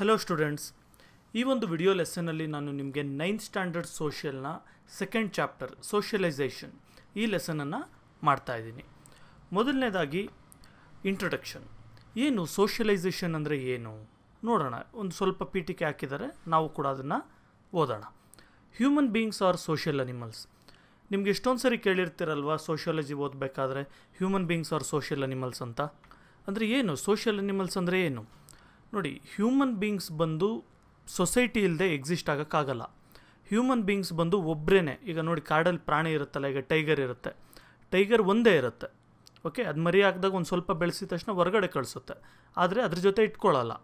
Hello students ಈ ಒಂದು video ಲೆಸನಲ್ಲಿ ನಾನು ನಿಮಗೆ ನೈನ್ತ್ ಸ್ಟ್ಯಾಂಡರ್ಡ್ ಸೋಷಿಯಲ್ನ ಸೆಕೆಂಡ್ ಚಾಪ್ಟರ್ ಸೋಷಿಯಲೈಸೇಷನ್ ಈ ಲೆಸನನ್ನು ಮಾಡ್ತಾಯಿದ್ದೀನಿ ಮೊದಲನೇದಾಗಿ ಇಂಟ್ರಡಕ್ಷನ್ ಏನು ಸೋಷಿಯಲೈಸೇಷನ್ ಅಂದರೆ ಏನು ನೋಡೋಣ ಒಂದು ಸ್ವಲ್ಪ ಪೀಠಿಕೆ ಹಾಕಿದರೆ ನಾವು ಕೂಡ ಅದನ್ನು ಓದೋಣ human beings are social animals ನಿಮ್ಗೆ ಎಷ್ಟೊಂದು ಸರಿ ಕೇಳಿರ್ತೀರಲ್ವ ಸೋಷಿಯಾಲಜಿ ಓದಬೇಕಾದ್ರೆ human beings are social animals ಅಂತ ಅಂದರೆ ಏನು ಸೋಷಿಯಲ್ ಅನಿಮಲ್ಸ್ ಅಂದರೆ ಏನು ನೋಡಿ ಹ್ಯೂಮನ್ ಬೀಯಿಂಗ್ಸ್ ಬಂದು ಸೊಸೈಟಿ ಇಲ್ಲದೆ ಎಕ್ಸಿಸ್ಟ್ ಆಗೋಕ್ಕಾಗಲ್ಲ ಹ್ಯೂಮನ್ ಬೀಯಿಂಗ್ಸ್ ಬಂದು ಒಬ್ಬರೇ ಈಗ ನೋಡಿ ಕಾಡಲ್ಲಿ ಪ್ರಾಣಿ ಇರುತ್ತಲ್ಲ ಈಗ ಟೈಗರ್ ಇರುತ್ತೆ ಟೈಗರ್ ಒಂದೇ ಇರುತ್ತೆ ಓಕೆ ಅದು ಮರಿ ಹಾಕಿದಾಗ ಒಂದು ಸ್ವಲ್ಪ ಬೆಳೆಸಿದ ತಕ್ಷಣ ಹೊರಗಡೆ ಕಳಿಸುತ್ತೆ ಆದರೆ ಅದ್ರ ಜೊತೆ ಇಟ್ಕೊಳ್ಳಲ್ಲ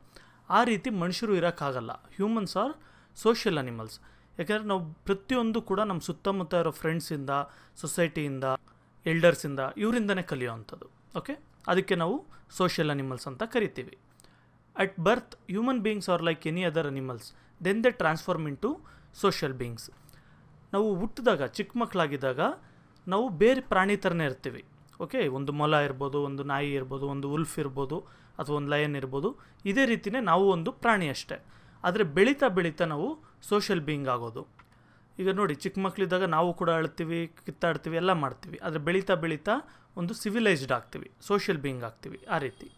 ಆ ರೀತಿ ಮನುಷ್ಯರು ಇರೋಕ್ಕಾಗಲ್ಲ ಹ್ಯೂಮನ್ಸ್ ಆರ್ ಸೋಷಿಯಲ್ ಅನಿಮಲ್ಸ್ ಯಾಕೆಂದರೆ ನಾವು ಪ್ರತಿಯೊಂದು ಕೂಡ ನಮ್ಮ ಸುತ್ತಮುತ್ತ ಇರೋ ಫ್ರೆಂಡ್ಸಿಂದ ಸೊಸೈಟಿಯಿಂದ ಎಲ್ಡರ್ಸಿಂದ ಇವರಿಂದನೇ ಅಂಥದ್ದು ಓಕೆ ಅದಕ್ಕೆ ನಾವು ಸೋಷಿಯಲ್ ಅನಿಮಲ್ಸ್ ಅಂತ ಕರಿತೀವಿ At birth, human beings are like any other animals. Then they transform to social beings ನಾವು ಹುಟ್ಟಿದಾಗ ಚಿಕ್ಕ ಮಕ್ಕಳಾಗಿದ್ದಾಗ ನಾವು ಬೇರೆ ಪ್ರಾಣಿ ಥರನೇ ಇರ್ತೀವಿ ಓಕೆ ಒಂದು ಮೊಲ ಇರ್ಬೋದು ಒಂದು ನಾಯಿ ಇರ್ಬೋದು ಒಂದು ಉಲ್ಫ್ ಇರ್ಬೋದು ಅಥವಾ ಒಂದು ಲಯನ್ ಇರ್ಬೋದು ಇದೇ ರೀತಿಯೇ ನಾವು ಒಂದು ಪ್ರಾಣಿ ಅಷ್ಟೇ ಆದರೆ ಬೆಳೀತಾ ಬೆಳೀತಾ ನಾವು ಸೋಷಿಯಲ್ ಬೀಯಿಂಗ್ ಆಗೋದು ಈಗ ನೋಡಿ ಚಿಕ್ಕ ಮಕ್ಕಳಿದ್ದಾಗ ನಾವು ಕೂಡ ಅಳ್ತೀವಿ ಕಿತ್ತಾಡ್ತೀವಿ ಎಲ್ಲ ಮಾಡ್ತೀವಿ ಆದರೆ ಬೆಳೀತಾ ಬೆಳೀತಾ ಒಂದು ಸಿವಿಲೈಸ್ಡ್ ಆಗ್ತೀವಿ ಸೋಷಿಯಲ್ ಬೀಯಿಂಗ್ ಆಗ್ತೀವಿ ಆ ರೀತಿ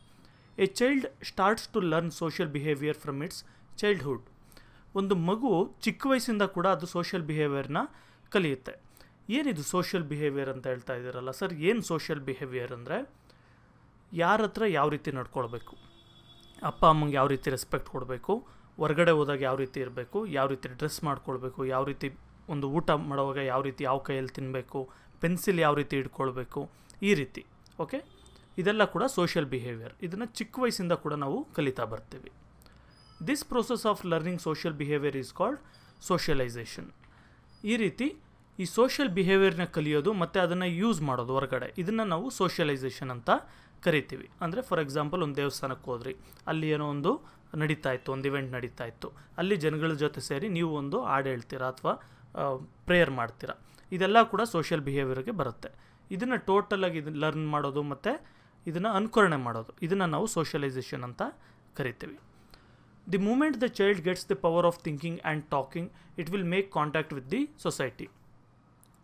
a child starts to learn social behaviour from its childhood ಒಂದು ಮಗು ಚಿಕ್ಕ ವಯಸ್ಸಿಂದ ಕೂಡ ಅದು ಸೋಷಿಯಲ್ ಬಿಹೇವಿಯರ್ನ ಕಲಿಯುತ್ತೆ ಏನಿದು ಸೋಷಿಯಲ್ ಬಿಹೇವಿಯರ್ ಅಂತ ಹೇಳ್ತಾ ಇದ್ದೀರಲ್ಲ ಸರ್ ಏನು ಸೋಷಿಯಲ್ ಬಿಹೇವಿಯರ್ ಅಂದರೆ ಯಾರ ಹತ್ರ ಯಾವ ರೀತಿ ನಡ್ಕೊಳ್ಬೇಕು ಅಪ್ಪ ಅಮ್ಮಂಗೆ ಯಾವ ರೀತಿ ರೆಸ್ಪೆಕ್ಟ್ ಕೊಡಬೇಕು ಹೊರಗಡೆ ಹೋದಾಗ ಯಾವ ರೀತಿ ಇರಬೇಕು ಯಾವ ರೀತಿ ಡ್ರೆಸ್ ಮಾಡ್ಕೊಳ್ಬೇಕು ಯಾವ ರೀತಿ ಒಂದು ಊಟ ಮಾಡುವಾಗ ಯಾವ ರೀತಿ ಯಾವ ಕೈಯಲ್ಲಿ ತಿನ್ನಬೇಕು ಪೆನ್ಸಿಲ್ ಯಾವ ರೀತಿ ಇಟ್ಕೊಳ್ಬೇಕು ಈ ರೀತಿ ಓಕೆ ಇದೆಲ್ಲ ಕೂಡ ಸೋಷಿಯಲ್ ಬಿಹೇವಿಯರ್ ಇದನ್ನು ಚಿಕ್ಕ ವಯಸ್ಸಿಂದ ಕೂಡ ನಾವು ಕಲಿತಾ ಬರ್ತೀವಿ this process of learning social behaviour is called socialisation ಈ ರೀತಿ ಈ ಸೋಷಿಯಲ್ ಬಿಹೇವಿಯರ್ನ ಕಲಿಯೋದು ಮತ್ತು ಅದನ್ನು ಯೂಸ್ ಮಾಡೋದು ಹೊರಗಡೆ ಇದನ್ನು ನಾವು ಸೋಷಿಯಲೈಸೇಷನ್ ಅಂತ ಕರಿತೀವಿ ಅಂದರೆ ಫಾರ್ ಎಕ್ಸಾಂಪಲ್ ಒಂದು ದೇವಸ್ಥಾನಕ್ಕೆ ಹೋದ್ರಿ ಅಲ್ಲಿ ಏನೋ ಒಂದು ನಡೀತಾ ಇತ್ತು ಒಂದು ಇವೆಂಟ್ ನಡೀತಾ ಇತ್ತು ಅಲ್ಲಿ ಜನಗಳ ಜೊತೆ ಸೇರಿ ನೀವು ಒಂದು ಹಾಡು ಹೇಳ್ತೀರಾ ಅಥವಾ ಪ್ರೇಯರ್ ಮಾಡ್ತೀರಾ ಇದೆಲ್ಲ ಕೂಡ ಸೋಷಿಯಲ್ ಬಿಹೇವಿಯರ್ಗೆ ಬರುತ್ತೆ ಇದನ್ನು ಟೋಟಲಾಗಿ ಇದನ್ನು ಲರ್ನ್ ಮಾಡೋದು ಮತ್ತು ಇದನ್ನು ಅನುಕರಣೆ ಮಾಡೋದು ಇದನ್ನು ನಾವು ಸೋಷಲೈಸೇಷನ್ ಅಂತ ಕರಿತೀವಿ the moment the child gets the power of thinking and talking it will make contact with the society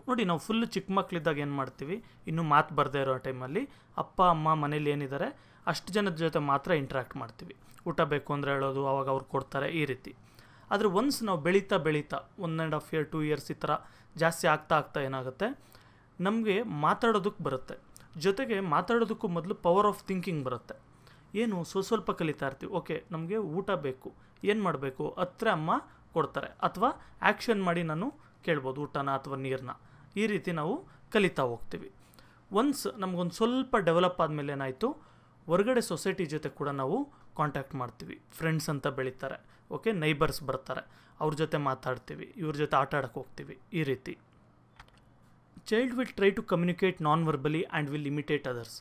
ನೋಡಿ ನಾವು ಫುಲ್ ಚಿಕ್ಕ ಮಕ್ಕಳಿದ್ದಾಗ ಏನು ಮಾಡ್ತೀವಿ ಇನ್ನೂ ಮಾತು ಬರದೇ ಇರೋ ಟೈಮಲ್ಲಿ ಅಪ್ಪ ಅಮ್ಮ ಮನೇಲಿ ಏನಿದ್ದಾರೆ ಅಷ್ಟು ಜನದ ಜೊತೆ ಮಾತ್ರ ಇಂಟ್ರ್ಯಾಕ್ಟ್ ಮಾಡ್ತೀವಿ ಊಟ ಬೇಕು ಅಂದರೆ ಹೇಳೋದು ಅವಾಗ ಅವ್ರು ಕೊಡ್ತಾರೆ ಈ ರೀತಿ ಆದರೆ ಒನ್ಸ್ ನಾವು ಬೆಳೀತಾ ಬೆಳೀತಾ one and half year two years ಈ ಥರ ಜಾಸ್ತಿ ಆಗ್ತಾ ಆಗ್ತಾ ಏನಾಗುತ್ತೆ ನಮಗೆ ಮಾತಾಡೋದಕ್ಕೆ ಬರುತ್ತೆ ಜೊತೆಗೆ ಮಾತಾಡೋದಕ್ಕೂ ಮೊದಲು ಪವರ್ ಆಫ್ ಥಿಂಕಿಂಗ್ ಬರುತ್ತೆ ಏನು ಸ್ವಲ್ಪ ಕಲಿತಾ ಇರ್ತೀವಿ ಓಕೆ ನಮಗೆ ಊಟ ಬೇಕು ಏನು ಮಾಡಬೇಕು ಹತ್ರ ಅಮ್ಮ ಕೊಡ್ತಾರೆ ಅಥವಾ ಆ್ಯಕ್ಷನ್ ಮಾಡಿ ನಾನು ಕೇಳ್ಬೋದು ಊಟನ ಅಥವಾ ನೀರನ್ನ ಈ ರೀತಿ ನಾವು ಕಲಿತಾ ಹೋಗ್ತೀವಿ ಒನ್ಸ್ ನಮಗೊಂದು ಸ್ವಲ್ಪ ಡೆವಲಪ್ ಆದಮೇಲೆ ಏನಾಯಿತು ಹೊರಗಡೆ ಸೊಸೈಟಿ ಜೊತೆ ಕೂಡ ನಾವು ಕಾಂಟ್ಯಾಕ್ಟ್ ಮಾಡ್ತೀವಿ ಫ್ರೆಂಡ್ಸ್ ಅಂತ ಬೆಳೀತಾರೆ ಓಕೆ ನೈಬರ್ಸ್ ಬರ್ತಾರೆ ಅವ್ರ ಜೊತೆ ಮಾತಾಡ್ತೀವಿ ಇವ್ರ ಜೊತೆ ಆಟ ಆಡೋಕ್ಕೆ ಹೋಗ್ತೀವಿ ಈ ರೀತಿ child will try to communicate non verbally and will imitate others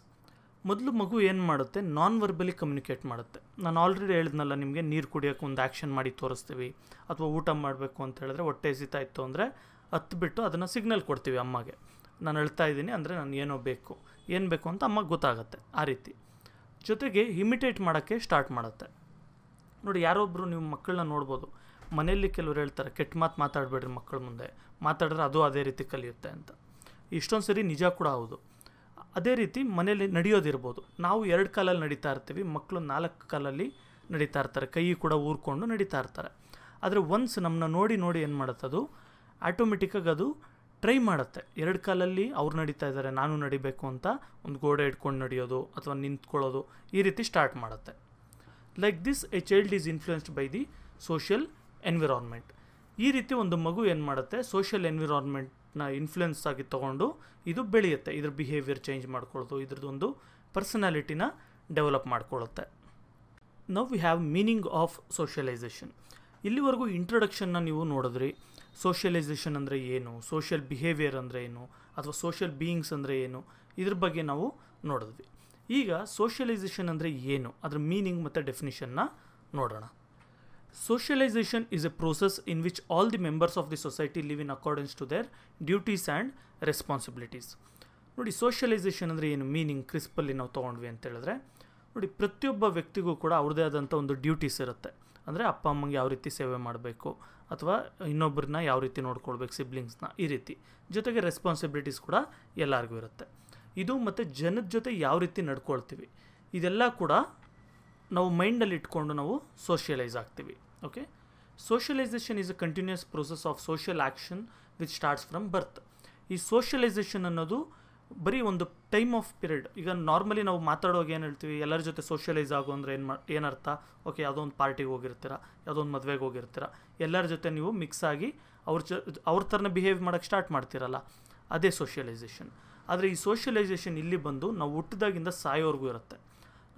ಮೊದಲು ಮಗು ಏನು ಮಾಡುತ್ತೆ ನಾನ್ ವರ್ಬಲಿ ಕಮ್ಯುನಿಕೇಟ್ ಮಾಡುತ್ತೆ ನಾನು ಆಲ್ರೆಡಿ ಹೇಳಿದ್ನಲ್ಲ ನಿಮಗೆ ನೀರು ಕುಡಿಯೋಕೆ ಒಂದು ಆ್ಯಕ್ಷನ್ ಮಾಡಿ ತೋರಿಸ್ತೀವಿ ಅಥವಾ ಊಟ ಮಾಡಬೇಕು ಅಂತ ಹೇಳಿದ್ರೆ ಹೊಟ್ಟೆ ಎಸಿತಾ ಇತ್ತು ಅಂದರೆ ಬಿಟ್ಟು ಅದನ್ನು ಸಿಗ್ನಲ್ ಕೊಡ್ತೀವಿ ಅಮ್ಮಗೆ ನಾನು ಹೇಳ್ತಾ ಇದ್ದೀನಿ ಅಂದರೆ ನಾನು ಏನೋ ಬೇಕು ಏನು ಬೇಕು ಅಂತ ಅಮ್ಮಗೆ ಗೊತ್ತಾಗುತ್ತೆ ಆ ರೀತಿ ಜೊತೆಗೆ ಇಮಿಟೇಟ್ ಮಾಡೋಕ್ಕೆ ಸ್ಟಾರ್ಟ್ ಮಾಡುತ್ತೆ ನೋಡಿ ಯಾರೊಬ್ಬರು ನೀವು ಮಕ್ಕಳನ್ನ ನೋಡ್ಬೋದು ಮನೆಯಲ್ಲಿ ಕೆಲವರು ಹೇಳ್ತಾರೆ ಕೆಟ್ಟ ಮಾತು ಮಾತಾಡಬೇಡ್ರಿ ಮಕ್ಕಳ ಮುಂದೆ ಮಾತಾಡಿದ್ರೆ ಅದು ಅದೇ ರೀತಿ ಕಲಿಯುತ್ತೆ ಅಂತ ಇಷ್ಟೊಂದು ಸರಿ ನಿಜ ಕೂಡ ಹೌದು ಅದೇ ರೀತಿ ಮನೆಯಲ್ಲಿ ನಡೆಯೋದಿರ್ಬೋದು ನಾವು ಎರಡು ಕಾಲಲ್ಲಿ ನಡೀತಾ ಇರ್ತೀವಿ ಮಕ್ಕಳು ನಾಲ್ಕು ಕಾಲಲ್ಲಿ ನಡೀತಾ ಇರ್ತಾರೆ ಕೈ ಕೂಡ ಊರ್ಕೊಂಡು ನಡೀತಾ ಇರ್ತಾರೆ ಆದರೆ ಒನ್ಸ್ ನಮ್ಮನ್ನ ನೋಡಿ ನೋಡಿ ಏನು ಮಾಡುತ್ತೆ ಅದು ಆಟೋಮೆಟಿಕ್ಕಾಗಿ ಅದು ಟ್ರೈ ಮಾಡುತ್ತೆ ಎರಡು ಕಾಲಲ್ಲಿ ಅವ್ರು ನಡೀತಾ ಇದ್ದಾರೆ ನಾನು ನಡಿಬೇಕು ಅಂತ ಒಂದು ಗೋಡೆ ಇಟ್ಕೊಂಡು ನಡೆಯೋದು ಅಥವಾ ನಿಂತ್ಕೊಳ್ಳೋದು ಈ ರೀತಿ ಸ್ಟಾರ್ಟ್ ಮಾಡುತ್ತೆ like this a child is influenced by the social environment ಈ ರೀತಿ ಒಂದು ಮಗು ಏನು ಮಾಡುತ್ತೆ ಸೋಷಿಯಲ್ ಎನ್ವಿರಾನ್ಮೆಂಟ್ ನ ಇನ್ಫ್ಲುಯೆನ್ಸ್ ಆಗಿ ತೊಗೊಂಡು ಇದು ಬೆಳೆಯುತ್ತೆ ಇದ್ರ ಬಿಹೇವಿಯರ್ ಚೇಂಜ್ ಮಾಡ್ಕೊಳ್ಳೋದು ಇದ್ರದ್ದು ಒಂದು ಪರ್ಸನಾಲಿಟಿನ ಡೆವಲಪ್ ಮಾಡ್ಕೊಳ್ಳುತ್ತೆ now we have meaning of socialisation ಇಲ್ಲಿವರೆಗೂ ಇಂಟ್ರೊಡಕ್ಷನ್ನ ನೀವು ನೋಡಿದ್ರಿ ಸೋಷಿಯಲೈಸೇಷನ್ ಅಂದರೆ ಏನು ಸೋಷಿಯಲ್ ಬಿಹೇವಿಯರ್ ಅಂದರೆ ಏನು ಅಥವಾ ಸೋಷಿಯಲ್ ಬೀಯಿಂಗ್ಸ್ ಅಂದರೆ ಏನು ಇದ್ರ ಬಗ್ಗೆ ನಾವು ನೋಡಿದ್ವಿ ಈಗ ಸೋಷಿಯಲೈಸೇಷನ್ ಅಂದರೆ ಏನು ಅದರ ಮೀನಿಂಗ್ ಮತ್ತು ಡೆಫಿನಿಷನ್ನ ನೋಡೋಣ Socialization is a process in which all the members of the society live in accordance to their duties and responsibilities ನೋಡಿ ಸೋಷಿಯಲೈಸೇಷನ್ ಅಂದರೆ ಏನು ಮೀನಿಂಗ್ ಕ್ರಿಸ್ಪಲ್ಲಿ ನಾವು ತೊಗೊಂಡ್ವಿ ಅಂತ ಹೇಳಿದ್ರೆ ನೋಡಿ ಪ್ರತಿಯೊಬ್ಬ ವ್ಯಕ್ತಿಗೂ ಕೂಡ ಅವ್ರದ್ದೇ ಆದಂಥ ಒಂದು ಡ್ಯೂಟೀಸ್ ಇರುತ್ತೆ ಅಂದರೆ ಅಪ್ಪ ಅಮ್ಮಂಗೆ ಯಾವ ರೀತಿ ಸೇವೆ ಮಾಡಬೇಕು ಅಥವಾ ಇನ್ನೊಬ್ಬರನ್ನ ಯಾವ ರೀತಿ ನೋಡ್ಕೊಳ್ಬೇಕು ಸಿಬ್ಲಿಂಗ್ಸ್ನ ಈ ರೀತಿ ಜೊತೆಗೆ ರೆಸ್ಪಾನ್ಸಿಬಿಲಿಟೀಸ್ ಕೂಡ ಎಲ್ಲರಿಗೂ ಇರುತ್ತೆ ಇದು ಮತ್ತು ಜನದ ಜೊತೆ ಯಾವ ರೀತಿ ನಡ್ಕೊಳ್ತೀವಿ ಇದೆಲ್ಲ ಕೂಡ ನಾವು ಮೈಂಡಲ್ಲಿ ಇಟ್ಕೊಂಡು ನಾವು ಸೋಷಿಯಲೈಸ್ ಆಗ್ತೀವಿ okay socialization is a continuous process of social action which starts from birth ಈ ಸೋಷಲೈಸೇಷನ್ ಅನ್ನೋದು ಬರೀ ಒಂದು ಟೈಮ್ ಆಫ್ ಪೀರಿಯಡ್ ಈಗ ನಾರ್ಮಲಿ ನಾವು ಮಾತಾಡೋವಾಗ ಏನು ಹೇಳ್ತೀವಿ ಎಲ್ಲರ ಜೊತೆ ಸೋಷಿಯಲೈಸ್ ಆಗೋ ಅಂದರೆ ಏನು ಮಾ ಏನರ್ಥ ಓಕೆ ಯಾವುದೋ ಒಂದು ಪಾರ್ಟಿಗೆ ಹೋಗಿರ್ತೀರ ಯಾವುದೋ ಒಂದು ಮದುವೆಗೆ ಹೋಗಿರ್ತೀರ ಎಲ್ಲರ ಜೊತೆ ನೀವು ಮಿಕ್ಸ್ ಆಗಿ ಅವ್ರ ಜ ಅವ್ರ ಥರನೇ ಬಿಹೇವ್ ಮಾಡೋಕ್ಕೆ ಸ್ಟಾರ್ಟ್ ಮಾಡ್ತೀರಲ್ಲ ಅದೇ ಸೋಷಿಯಲೈಸೇಷನ್ ಆದರೆ ಈ ಸೋಷಿಯಲೈಸೇಷನ್ ಇಲ್ಲಿ ಬಂದು ನಾವು ಹುಟ್ಟಿದಾಗಿಂದ ಸಾಯೋವರೆಗೂ ಇರುತ್ತೆ